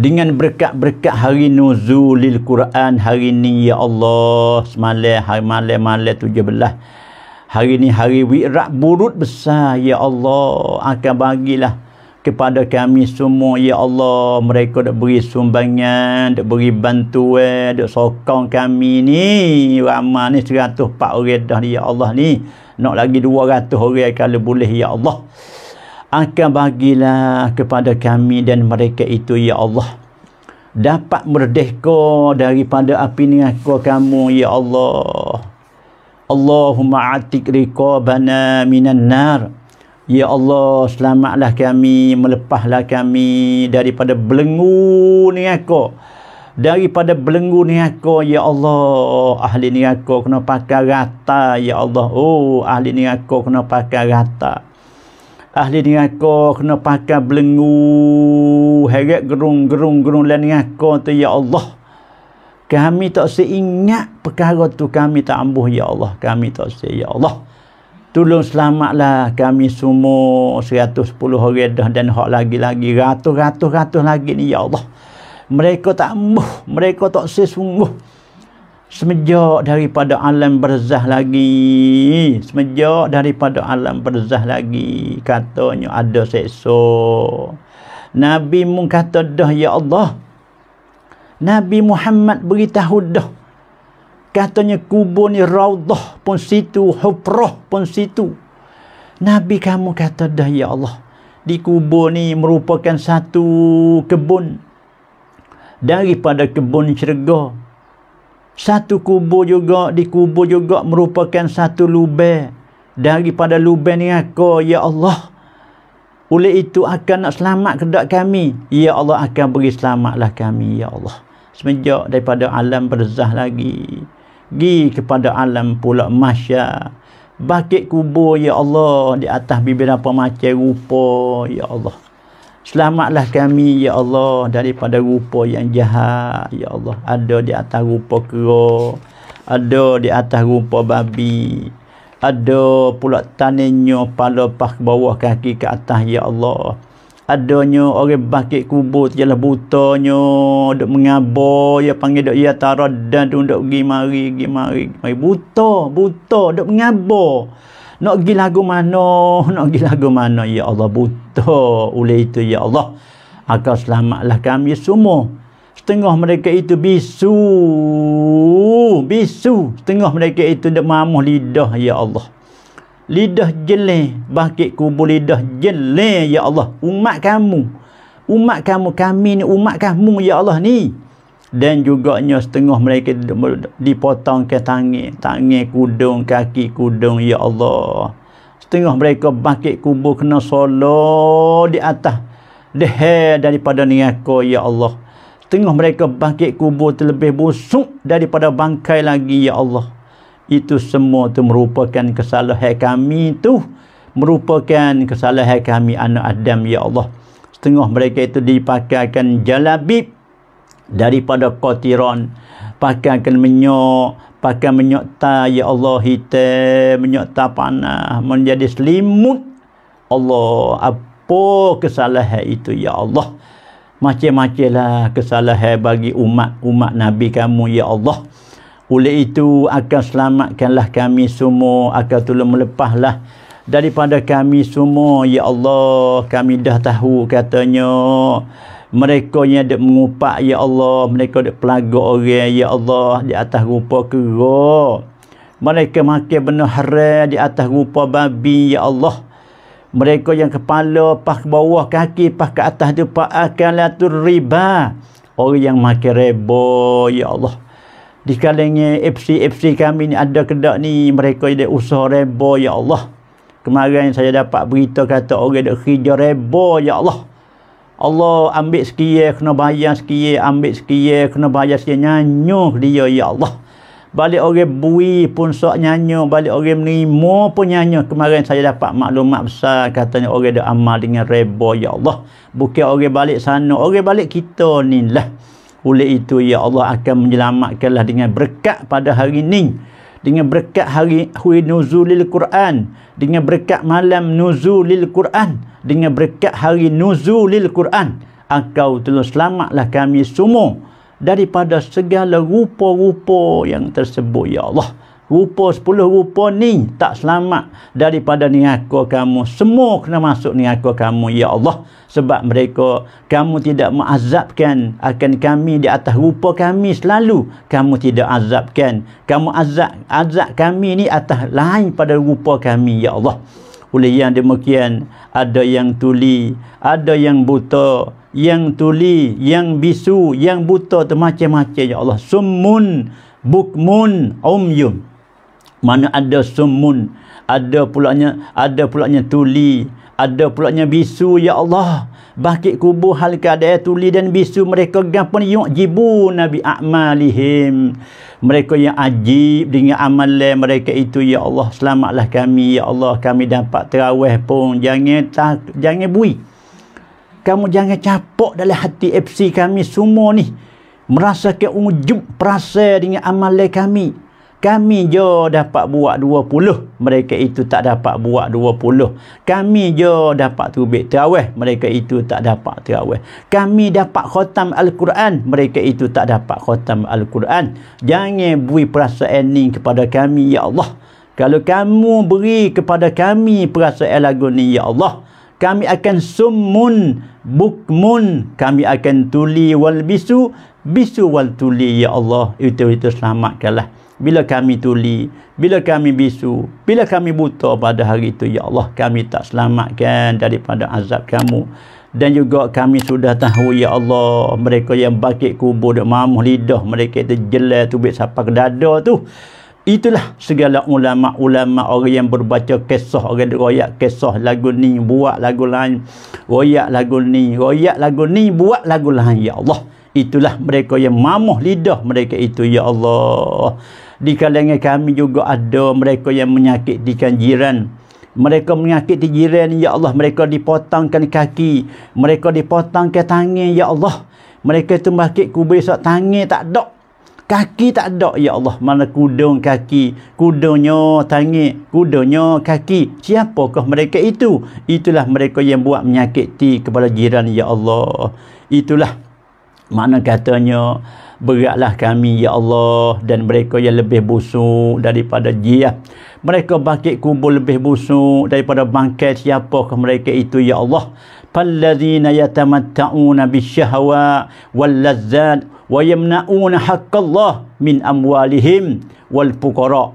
dengan berkat-berkat hari nuzulil Quran hari ni ya Allah semalam hari malam malam tujuh belah hari ni hari wirak burut besar ya Allah akan bagilah kepada kami semua ya Allah mereka dah beri sumbangan dah beri bantuan dah sokong kami ni ramai ni 104 orang dah ya Allah ni nak lagi 200 orang kalau boleh ya Allah akan bagilah kepada kami dan mereka itu ya Allah dapat merdeka daripada api neraka kamu ya Allah Allahumma atik riqabana minan nar ya Allah selamatlah kami melepahlah kami daripada belenggu neraka daripada belenggu neraka ya Allah ahli neraka kena pakai rata ya Allah oh ahli neraka kena pakai rata ahli dengako kena pakai belenggu heret gerung-gerung-gerung lain dengako tu ya Allah kami tak seingat perkara tu kami tak ambuh ya Allah kami tak se ya Allah tolong selamatlah kami semua 110 orang dah dan hak lagi-lagi ratus-ratus-ratus lagi ni ya Allah mereka tak ambuh mereka tak se sungguh semenjak daripada alam berzah lagi semenjak daripada alam berzah lagi katanya ada seksa Nabi mun kata dah ya Allah Nabi Muhammad beritahu dah katanya kubur ni raudah pun situ hufrah pun situ Nabi kamu kata dah ya Allah di kubur ni merupakan satu kebun daripada kebun syurga satu kubur juga di dikubur juga merupakan satu lubeh. daripada lubeh ni aku ya Allah. Oleh itu akan nak selamat kedak kami. Ya Allah akan beri selamatlah kami ya Allah. Semenjak daripada alam berzah lagi. Gi kepada alam pula masya. Bakit kubur ya Allah di atas bibir apa macam rupa ya Allah. Selamatlah kami, Ya Allah, daripada rupa yang jahat, Ya Allah. Ada di atas rupa kera, ada di atas rupa babi, ada pula tanenya pada pas bawah kaki ke atas, Ya Allah. Adanya orang bakit kubur, jalan butanya, duk mengabar, ya panggil duk, ya tarah dan duk pergi mari, pergi mari, mari. Buta, buta, duk mengabar nak pergi lagu mana nak pergi lagu mana ya Allah buta oleh itu ya Allah akan selamatlah kami semua setengah mereka itu bisu bisu setengah mereka itu dia mamuh lidah ya Allah lidah jele bakit kubur lidah jele ya Allah umat kamu umat kamu kami ni umat kamu ya Allah ni dan juga setengah mereka dipotong ke tangan tangan kudung kaki kudung ya Allah setengah mereka bangkit kubur kena solo di atas deh daripada niaka ya Allah setengah mereka bangkit kubur terlebih busuk daripada bangkai lagi ya Allah itu semua itu merupakan kesalahan kami itu merupakan kesalahan kami anak Adam ya Allah setengah mereka itu dipakaikan jalabib daripada kotiran pakai akan menyok pakai menyok ta ya Allah hitam, menyok ta panah menjadi selimut Allah apa kesalahan itu ya Allah macam-macam lah kesalahan bagi umat-umat Nabi kamu ya Allah oleh itu akan selamatkanlah kami semua akan tolong melepahlah daripada kami semua ya Allah kami dah tahu katanya mereka yang dek mengupak ya Allah mereka dek pelaga orang ya Allah di atas rupa kera mereka makan benda haram di atas rupa babi ya Allah mereka yang kepala pas ke bawah kaki pas ke atas tu pak akalatul riba orang yang makan riba ya Allah di kalangan FC FC kami ni ada kedak ni mereka dia usaha riba ya Allah kemarin saya dapat berita kata orang dia kerja riba ya Allah Allah ambil sekia kena bayar sekia ambil sekia kena bayar sekia nyanyo dia ya Allah balik orang bui pun sok nyanyo balik orang menerima pun nyanyo kemarin saya dapat maklumat besar katanya orang dah amal dengan reba ya Allah bukan orang balik sana orang balik kita ni lah oleh itu ya Allah akan menyelamatkanlah dengan berkat pada hari ini dengan berkat hari hui nuzulil Quran dengan berkat malam nuzulil Quran dengan berkat hari nuzulil Quran engkau telah selamatlah kami semua daripada segala rupa-rupa yang tersebut ya Allah rupa sepuluh rupa ni tak selamat daripada niaga kamu semua kena masuk niaga kamu ya Allah sebab mereka kamu tidak mengazabkan akan kami di atas rupa kami selalu kamu tidak azabkan kamu azab azab kami ni atas lain pada rupa kami ya Allah oleh yang demikian ada yang tuli ada yang buta yang tuli yang bisu yang buta termacam-macam ya Allah summun bukmun umyum mana ada semun ada pulaknya ada pulaknya tuli ada pulaknya bisu ya Allah bakit kubur hal kadai tuli dan bisu mereka gapun yuk jibu nabi amalihim mereka yang ajib dengan amalan mereka itu ya Allah selamatlah kami ya Allah kami dapat terawih pun jangan tak jangan bui kamu jangan capok dalam hati FC kami semua ni merasa keujub perasa dengan amalan kami kami je dapat buat dua puluh, mereka itu tak dapat buat dua puluh. kami je dapat tubik terawih mereka itu tak dapat terawih kami dapat khotam Al-Quran mereka itu tak dapat khotam Al-Quran jangan beri perasaan ni kepada kami Ya Allah kalau kamu beri kepada kami perasaan lagu ni Ya Allah kami akan summun bukmun kami akan tuli wal bisu bisu wal tuli ya Allah itu itu selamatkanlah bila kami tuli, bila kami bisu, bila kami buta pada hari itu, Ya Allah, kami tak selamatkan daripada azab kamu. Dan juga kami sudah tahu, Ya Allah, mereka yang bakit kubur, dan mamuh lidah mereka itu jelai tubik sampai ke dada tu. Itulah segala ulama-ulama orang yang berbaca kisah, orang yang royak kisah lagu ni, buat lagu lain. Royak lagu ni, royak lagu ni, buat lagu lain, Ya Allah. Itulah mereka yang mamuh lidah mereka itu, Ya Allah di kalangan kami juga ada mereka yang menyakit di kanjiran. mereka menyakit di jiran ya Allah mereka dipotongkan kaki mereka dipotongkan tangan ya Allah mereka itu makit kubur sok tangan tak ada kaki tak ada ya Allah mana kudung kaki kudungnya tangan kudungnya kaki siapakah mereka itu itulah mereka yang buat menyakiti kepada jiran ya Allah itulah mana katanya beratlah kami ya Allah dan mereka yang lebih busuk daripada jiah mereka bangkit kubur lebih busuk daripada bangkai siapa ke mereka itu ya Allah فالذين يتمتعون بالشهوى واللذات ويمنعون حق الله من أموالهم والفقراء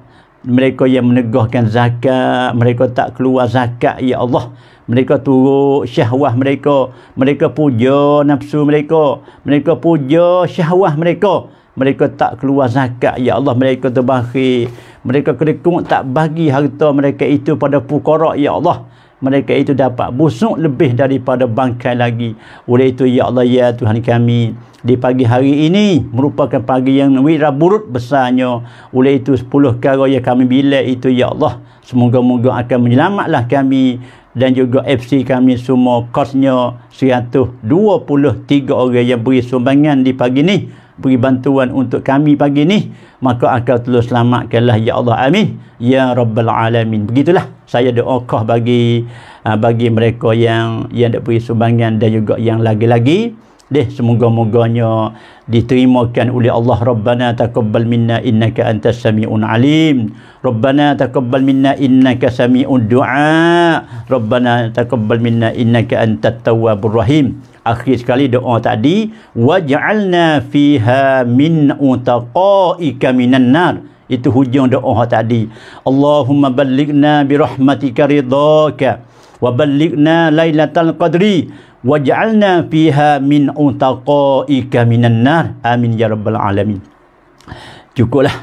mereka yang meneguhkan zakat mereka tak keluar zakat ya Allah mereka turut syahwah mereka mereka puja nafsu mereka mereka puja syahwah mereka mereka tak keluar zakat ya Allah mereka terbakhir mereka kerekut tak bagi harta mereka itu pada pukorak ya Allah mereka itu dapat busuk lebih daripada bangkai lagi oleh itu ya Allah ya Tuhan kami di pagi hari ini merupakan pagi yang wira burut besarnya oleh itu sepuluh perkara yang kami bila itu ya Allah semoga-moga akan menyelamatlah kami dan juga FC kami semua kosnya 123 orang yang beri sumbangan di pagi ini beri bantuan untuk kami pagi ni maka akan terus selamatkanlah ya Allah amin ya rabbal alamin begitulah saya doa doakan bagi ah, bagi mereka yang yang dah beri sumbangan dan juga yang lagi-lagi deh semoga-moganya diterimakan oleh Allah Rabbana taqabbal minna innaka antas samiun alim Rabbana taqabbal minna innaka samiun du'a Rabbana taqabbal minna innaka antat tawwabur rahim akhir sekali doa tadi waj'alna fiha min utaqaika minan nar itu hujung doa tadi Allahumma ballighna bi rahmatika ridhaka وبلغنا ليلة القدر وجعلنا فيها من أتقائك من النار Amin ya Rabbal Alamin. Cukuplah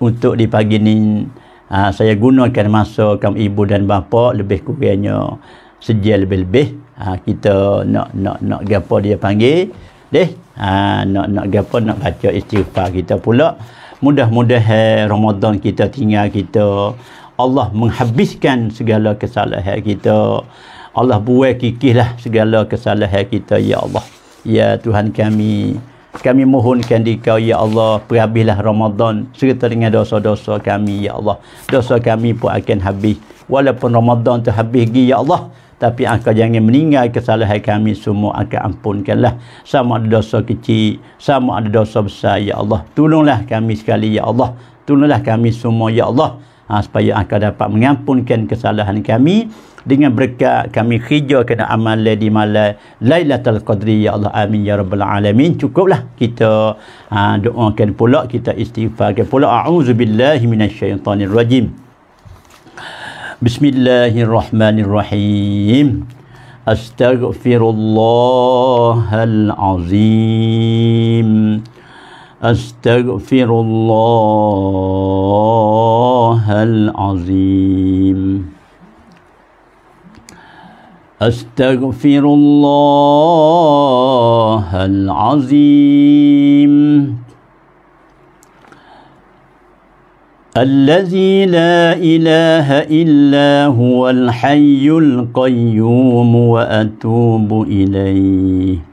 untuk di pagi ni ha, saya gunakan masa kamu ibu dan bapa lebih kurangnya sejak lebih-lebih ha, kita nak nak nak gapo dia panggil deh ha, nak nak gapo nak baca istighfar kita pula mudah-mudahan Ramadan kita tinggal kita Allah menghabiskan segala kesalahan kita. Allah buai lah segala kesalahan kita, Ya Allah. Ya Tuhan kami, kami mohonkan di kau, Ya Allah, perhabislah Ramadan serta dengan dosa-dosa kami, Ya Allah. Dosa kami pun akan habis. Walaupun Ramadan tu habis lagi, Ya Allah, tapi engkau jangan meninggal kesalahan kami semua akan ampunkanlah sama ada dosa kecil sama ada dosa besar ya Allah tolonglah kami sekali ya Allah tolonglah kami semua ya Allah ha, supaya akan dapat mengampunkan kesalahan kami dengan berkat kami kena amal di malam Lailatul Qadri ya Allah amin ya rabbal alamin cukuplah kita ha, doakan pula kita istighfar istighfarkan pula auzubillahi minasyaitonirrajim Bismillahirrahmanirrahim Astaghfirullahal azim أستغفر الله العظيم أستغفر الله العظيم الذي لا إله إلا هو الحي القيوم وأتوب إليه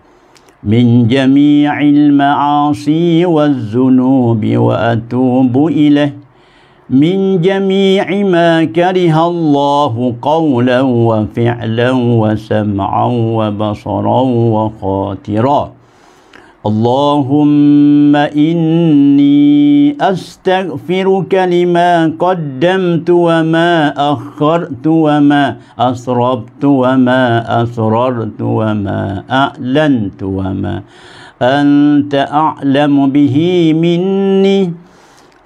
من جميع المعاصي والذنوب وأتوب إليه من جميع ما كره الله قولا وفعلا وسمعا وبصرا وخاطرا اللهم إني أستغفرك لما قدمت وما أخرت وما أسربت وما أسررت وما أعلنت وما أنت أعلم به مني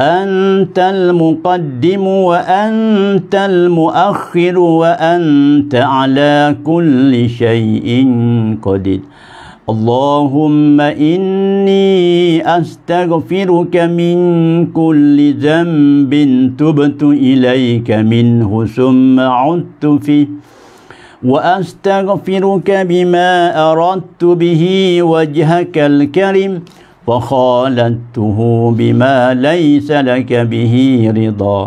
أنت المقدم وأنت المؤخر وأنت على كل شيء قدير اللهم إني أستغفرك من كل ذنب تبت إليك منه ثم عدت فيه وأستغفرك بما أردت به وجهك الكريم فخالدته بما ليس لك به رضا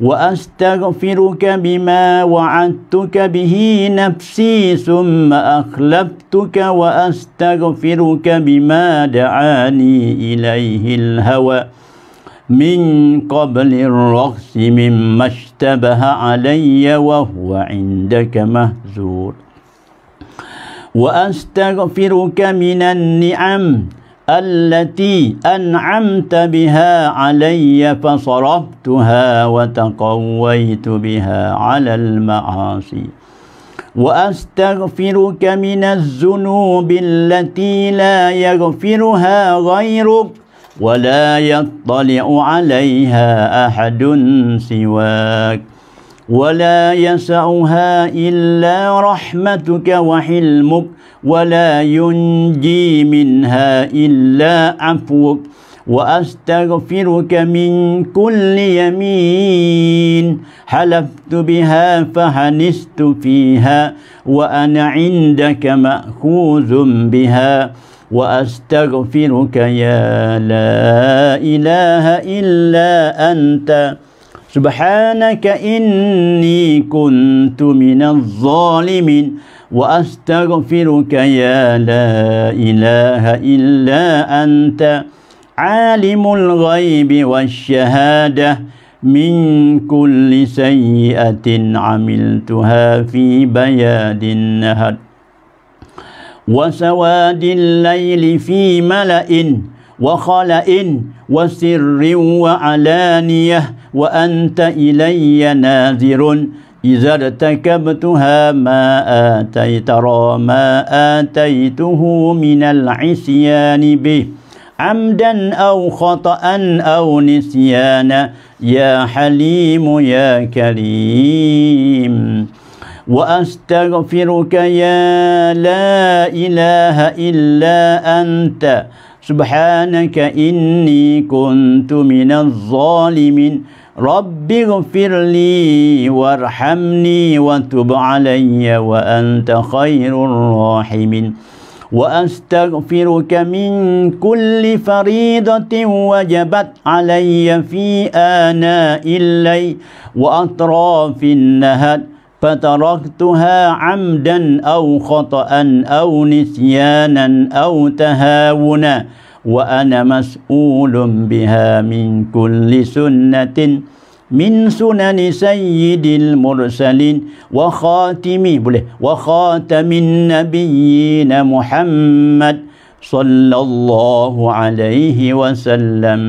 وأستغفرك بما وعدتك به نفسي ثم أخلفتك وأستغفرك بما دعاني إليه الهوى من قبل الرخص مما اشتبه علي وهو عندك مهزور وأستغفرك من النعم التي أنعمت بها علي فصرفتها وتقويت بها على المعاصي وأستغفرك من الذنوب التي لا يغفرها غيرك ولا يطلع عليها أحد سواك ولا يسعها إلا رحمتك وحلمك ولا ينجي منها إلا عفوك وأستغفرك من كل يمين حلفت بها فحنست فيها وأنا عندك مأخوذ بها وأستغفرك يا لا إله إلا أنت سبحانك إني كنت من الظالمين وأستغفرك يا لا إله إلا أنت عالم الغيب والشهادة من كل سيئة عملتها في بياد النهر وسواد الليل في ملأ وخلأ وسر وعلانيه وأنت إلي ناذر إذا ارتكبتها ما آتيت ترى ما آتيته من العصيان به عمدا أو خطأ أو نسيانا يا حليم يا كريم وأستغفرك يا لا إله إلا أنت سبحانك إني كنت من الظالمين رب اغفر لي وارحمني وتب علي وأنت خير الراحمين وأستغفرك من كل فريضة وجبت علي في آناء الليل وأطراف النهر فتركتها عمدا أو خطأ أو نسيانا أو تهاونا وأنا مسؤول بها من كل سنة من سنن سيد المرسلين وخاتم وخاتم النبيين محمد صلى الله عليه وسلم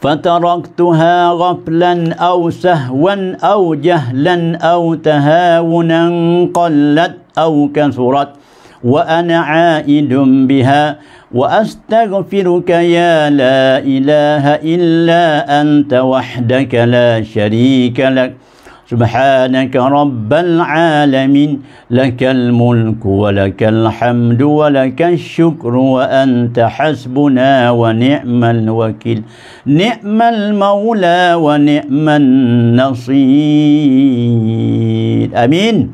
فتركتها غفلا أو سهوا أو جهلا أو تهاونا قلت أو كثرت وأنا عائد بها وأستغفرك يا لا إله إلا أنت وحدك لا شريك لك سبحانك رب العالمين لك الملك ولك الحمد ولك الشكر وأنت حسبنا ونعم الوكيل نعم المولى ونعم النصير أمين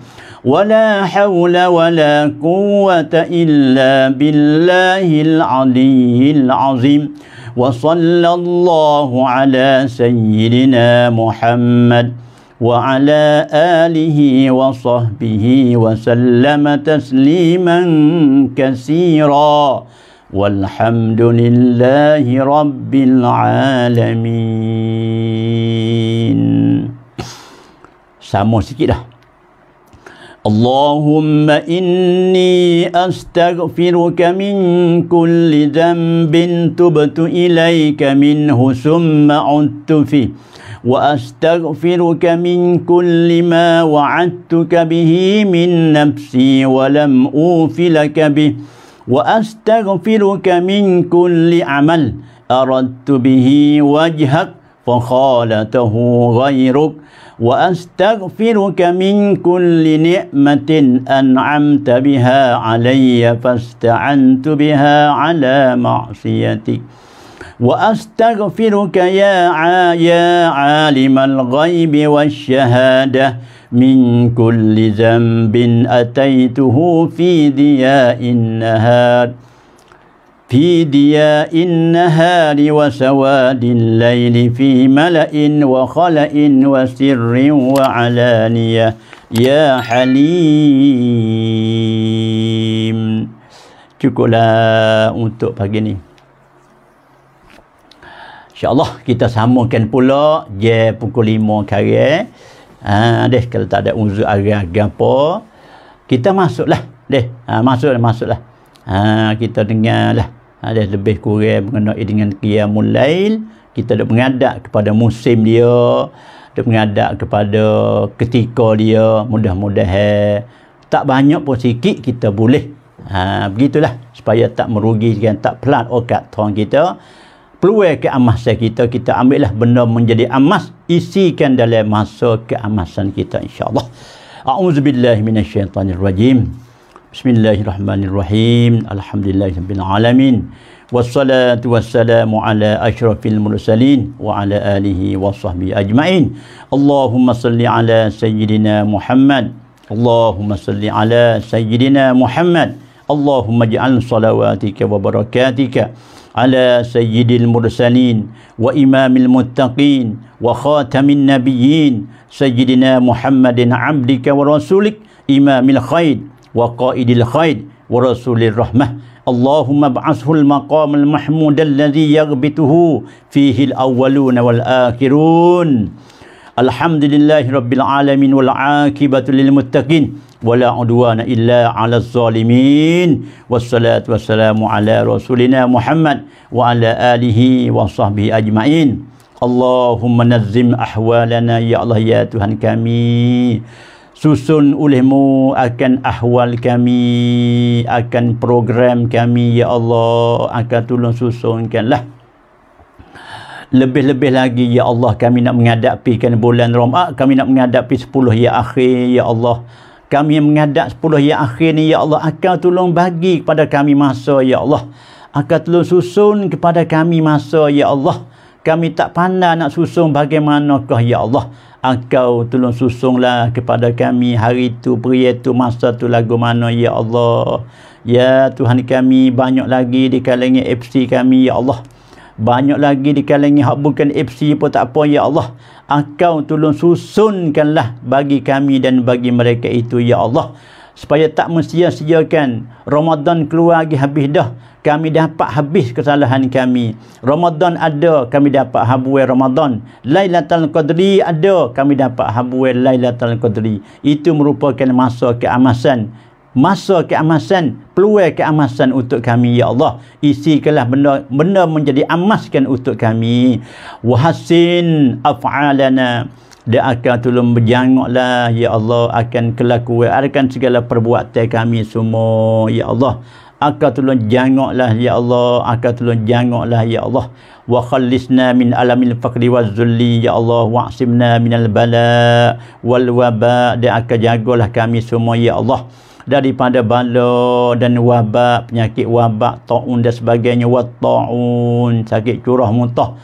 ولا حول ولا قوة إلا بالله العلي العظيم وصلى الله على سيدنا محمد وعلى آله وصحبه وسلم تسليما كثيرا والحمد لله رب العالمين Sama sikit dah اللهم إني أستغفرك من كل ذنب تبت إليك منه ثم عدت فيه وأستغفرك من كل ما وعدتك به من نفسي ولم أوف لك به وأستغفرك من كل عمل أردت به وجهك فخالته غيرك وأستغفرك من كل نعمة أنعمت بها علي فاستعنت بها على معصيتك وأستغفرك يا يا عالم الغيب والشهادة من كل ذنب أتيته في ضياء النهار في دياء النهار وسواد الليل في ملأ وخلأ وسر وعلانية يا حليم Cukuplah untuk pagi ni. InsyaAllah kita sambungkan pula je pukul 5 kare. Eh. Ha, deh kalau tak ada uzur agak apa. Kita masuklah. Deh, ha, masuklah, masuklah. Ha, kita lah ada ha, lebih kurang mengenai dengan qiyamul lail kita dok mengadap kepada musim dia dok mengadap kepada ketika dia mudah mudah tak banyak pun sikit kita boleh ha, begitulah supaya tak merugikan tak pelat okat tuan kita peluai ke amasan kita kita ambillah benda menjadi amas isikan dalam masa keamasan kita insyaallah a'udzubillahi minasyaitanirrajim Bismillahirrahmanirrahim. Alhamdulillahirabbil alamin. Wassalatu wassalamu ala asyrafil mursalin wa ala alihi washabbi ajmain. Allahumma salli ala sayyidina Muhammad. Allahumma salli ala sayyidina Muhammad. Allahumma ij'al salawatika wa barakatika ala sayyidil mursalin wa imamil muttaqin wa khatamin nabiyyin sayyidina Muhammadin abdika wa rasulik imamil khair wa qaidil khaid wa rasulir rahmah اللهم ابعثه المقام المحمود الذي يغبته فيه الأولون والآخرون الحمد لله رب العالمين والعاقبة للمتقين ولا عدوان إلا على الظالمين والصلاة والسلام على رسولنا محمد وعلى آله وصحبه أجمعين اللهم نزم أحوالنا يا الله يا تهان كامير susun olehmu akan ahwal kami akan program kami ya Allah akan tolong susunkanlah lebih-lebih lagi ya Allah kami nak menghadapi kan bulan Ramadan kami nak menghadapi sepuluh ya akhir ya Allah kami yang menghadap 10 ya akhir ni ya Allah akan tolong bagi kepada kami masa ya Allah akan tolong susun kepada kami masa ya Allah kami tak pandai nak susun bagaimanakah ya Allah engkau tolong susunglah kepada kami hari itu, peri itu, masa itu lagu mana, Ya Allah. Ya Tuhan kami, banyak lagi di kalangan FC kami, Ya Allah. Banyak lagi di kalangan hak bukan FC pun tak apa, Ya Allah. Engkau tolong susunkanlah bagi kami dan bagi mereka itu, Ya Allah supaya tak mensia-siakan Ramadan keluar lagi habis dah kami dapat habis kesalahan kami Ramadan ada kami dapat habuai Ramadan Lailatul Qadri ada kami dapat habuai Lailatul Qadri itu merupakan masa keamasan masa keamasan peluai keamasan untuk kami ya Allah isi isikanlah benda benda menjadi amaskan untuk kami wahsin af'alana dia akan tolong berjanguklah ya Allah akan kelakuan akan segala perbuatan kami semua ya Allah akan tolong janguklah ya Allah akan tolong janguklah ya Allah wa khallisna min alamil faqri wal zulli ya Allah wa'simna minal bala wal waba dia akan jagalah kami semua ya Allah daripada bala dan wabak penyakit wabak ta'un dan sebagainya wa ta'un sakit curah muntah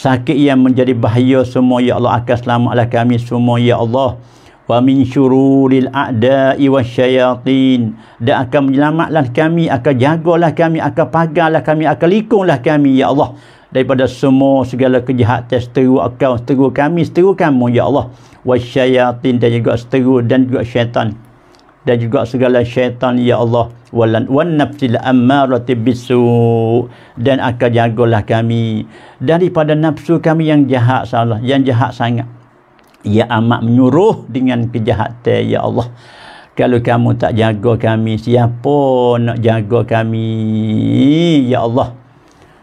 sakit yang menjadi bahaya semua ya Allah akan selamatlah kami semua ya Allah wa min syururil a'da'i wasyayatin dan akan menyelamatkan kami akan jagalah kami akan pagarlah kami akan likunglah kami ya Allah daripada semua segala kejahatan seteru akan seteru kami seteru kamu ya Allah wasyayatin dan juga seteru dan juga syaitan dan juga segala syaitan ya Allah walan wan nafsil ammarati bisu dan akan jagalah kami daripada nafsu kami yang jahat salah yang jahat sangat ya amat menyuruh dengan kejahatan ya Allah kalau kamu tak jaga kami siapa nak jaga kami ya Allah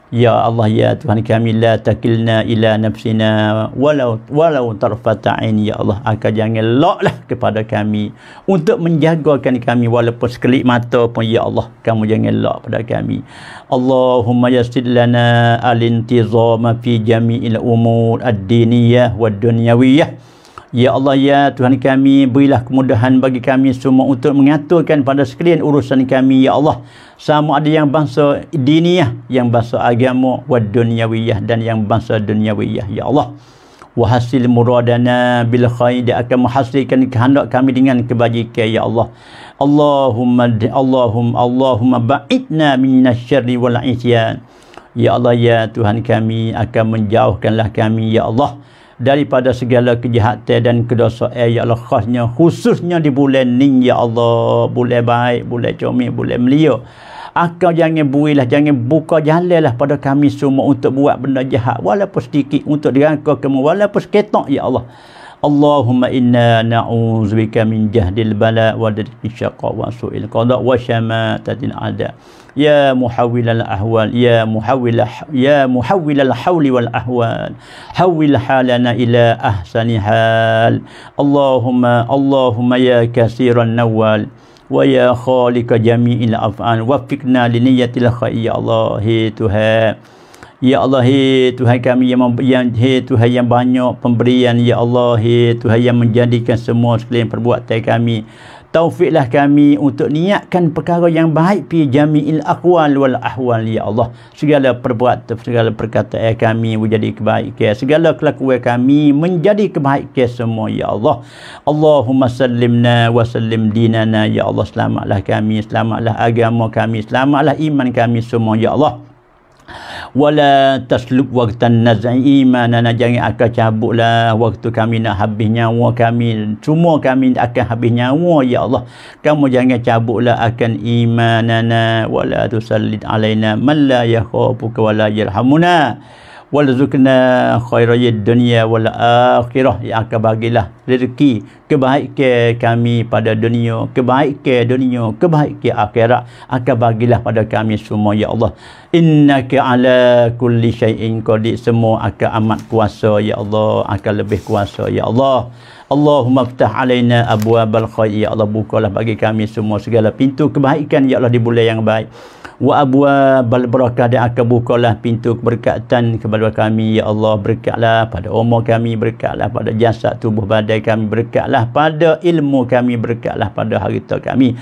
Ya Allah ya Tuhan kami la takilna ila nafsina walau walau tarfata ya Allah akan jangan loklah kepada kami untuk menjagakan kami walaupun sekelip mata pun ya Allah kamu jangan lok pada kami Allahumma yassir lana al-intizama fi jami'il umur ad-diniyah wad-dunyawiyah Ya Allah ya Tuhan kami berilah kemudahan bagi kami semua untuk mengaturkan pada sekalian urusan kami ya Allah sama ada yang bangsa diniyah yang bangsa agama wa dunyawiyah dan yang bangsa dunyawiyah ya Allah wa hasil muradana bil khair akan menghasilkan kehendak kami dengan kebajikan ya Allah Allahumma Allahumma, Allahumma ba'idna minasy syarri wal isyan ya Allah ya Tuhan kami akan menjauhkanlah kami ya Allah daripada segala kejahatan dan kedosaan ya Allah khasnya khususnya di bulan ini ya Allah bulan baik bulan comel bulan melia Akau jangan builah, jangan buka jalanlah pada kami semua untuk buat benda jahat walaupun sedikit untuk dirangka kamu walaupun seketok ya Allah. Allahumma inna na'uzubika min jahdil bala wa dirqi syaqa wa su'il qada wa syamatatin ada. Ya muhawwilal ahwal, ya muhawwil ya muhawwilal hawli wal ahwal. Hawwil halana ila ahsani hal. Allahumma Allahumma ya kasiran nawal wa ya khaliqa jami'il af'al wa fiqna li niyyatil khair ya Allah hey Tuhan Ya Allah, hey, Tuhan kami yang, yang hey, Tuhan yang banyak pemberian Ya Allah, hey, Tuhan yang menjadikan semua sekalian perbuatan kami taufiklah kami untuk niatkan perkara yang baik pi jami'il aqwal wal ahwal ya Allah segala perbuatan, segala perkataan kami menjadi kebaikan ya. segala kelakuan kami menjadi kebaikan ya, semua ya Allah Allahumma sallimna wa sallim dinana ya Allah selamatlah kami selamatlah agama kami selamatlah iman kami semua ya Allah wala tasluk waktan nazai iman dan jangan akan cabutlah waktu kami nak habis nyawa kami semua kami akan habis nyawa ya Allah kamu jangan cabutlah akan imanana wala tusallid alaina man la yakhafuka wala yarhamuna walazukna khairal dunia wal akhirah yang akan bagilah rezeki kebaikan kami pada dunia kebaikan dunia kebaikan akhirat akan bagilah pada kami semua ya Allah innaka ala kulli syaiin qadir semua akan amat kuasa ya Allah akan lebih kuasa ya Allah Allahumma ftah alaina abwabal khair ya Allah bukalah bagi kami semua segala pintu kebaikan ya Allah di bulan yang baik wa abwa bal barakah dan akan bukalah pintu keberkatan kepada kami ya Allah berkatlah pada umur kami berkatlah pada jasad tubuh badai kami berkatlah pada ilmu kami berkatlah pada harta kami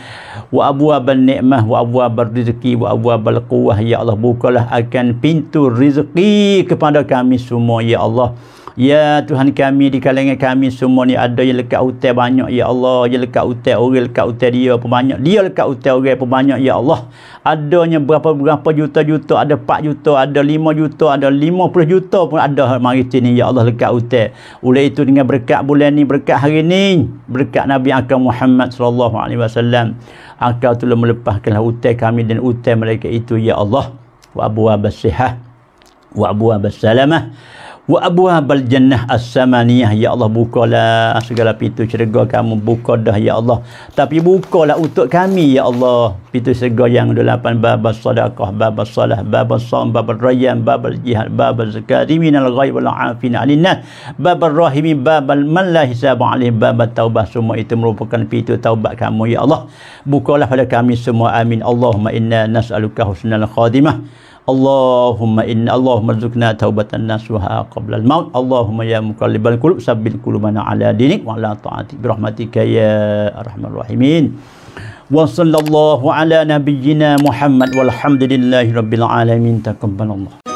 wa abwa bal nikmah wa abwa bar rizqi wa abwa bal quwah ya Allah bukalah akan pintu rizqi kepada kami semua ya Allah Ya Tuhan kami di kalangan kami semua ni ada yang lekat hutan banyak ya Allah, yang lekat hutan orang lekat hutan dia pun banyak. Dia lekat hutan orang pun banyak ya Allah. Adanya berapa-berapa juta-juta, ada 4 juta, ada 5 juta, ada 50 juta pun ada mari ini. ya Allah lekat hutan. Oleh itu dengan berkat bulan ni, berkat hari ni, berkat Nabi Akram Muhammad sallallahu alaihi wasallam. Engkau telah melepaskanlah hutan kami dan hutan mereka itu ya Allah. Wa abu wa basihah. Wa abu wa basalamah wa abwabal jannah as-samaniyah ya Allah bukalah segala pintu syurga kamu buka dah ya Allah tapi bukalah untuk kami ya Allah pintu syurga yang delapan bab sedekah bab salah bab saum bab rayyan bab jihad bab zakat minal ghaib wal afina alina bab rahimi bab man la hisab alih bab taubah semua itu merupakan pintu taubat kamu ya Allah bukalah pada kami semua amin Allahumma inna nas'aluka husnal khadimah Allahumma inna Allahumma zukna taubatan nasuha qabla al-maut Allahumma ya muqallib al-kulub sabbil kulubana ala dinik wa ala ta'atik birahmatika ya rahman rahimin wa sallallahu ala nabiyyina muhammad walhamdulillahi rabbil alamin taqabbal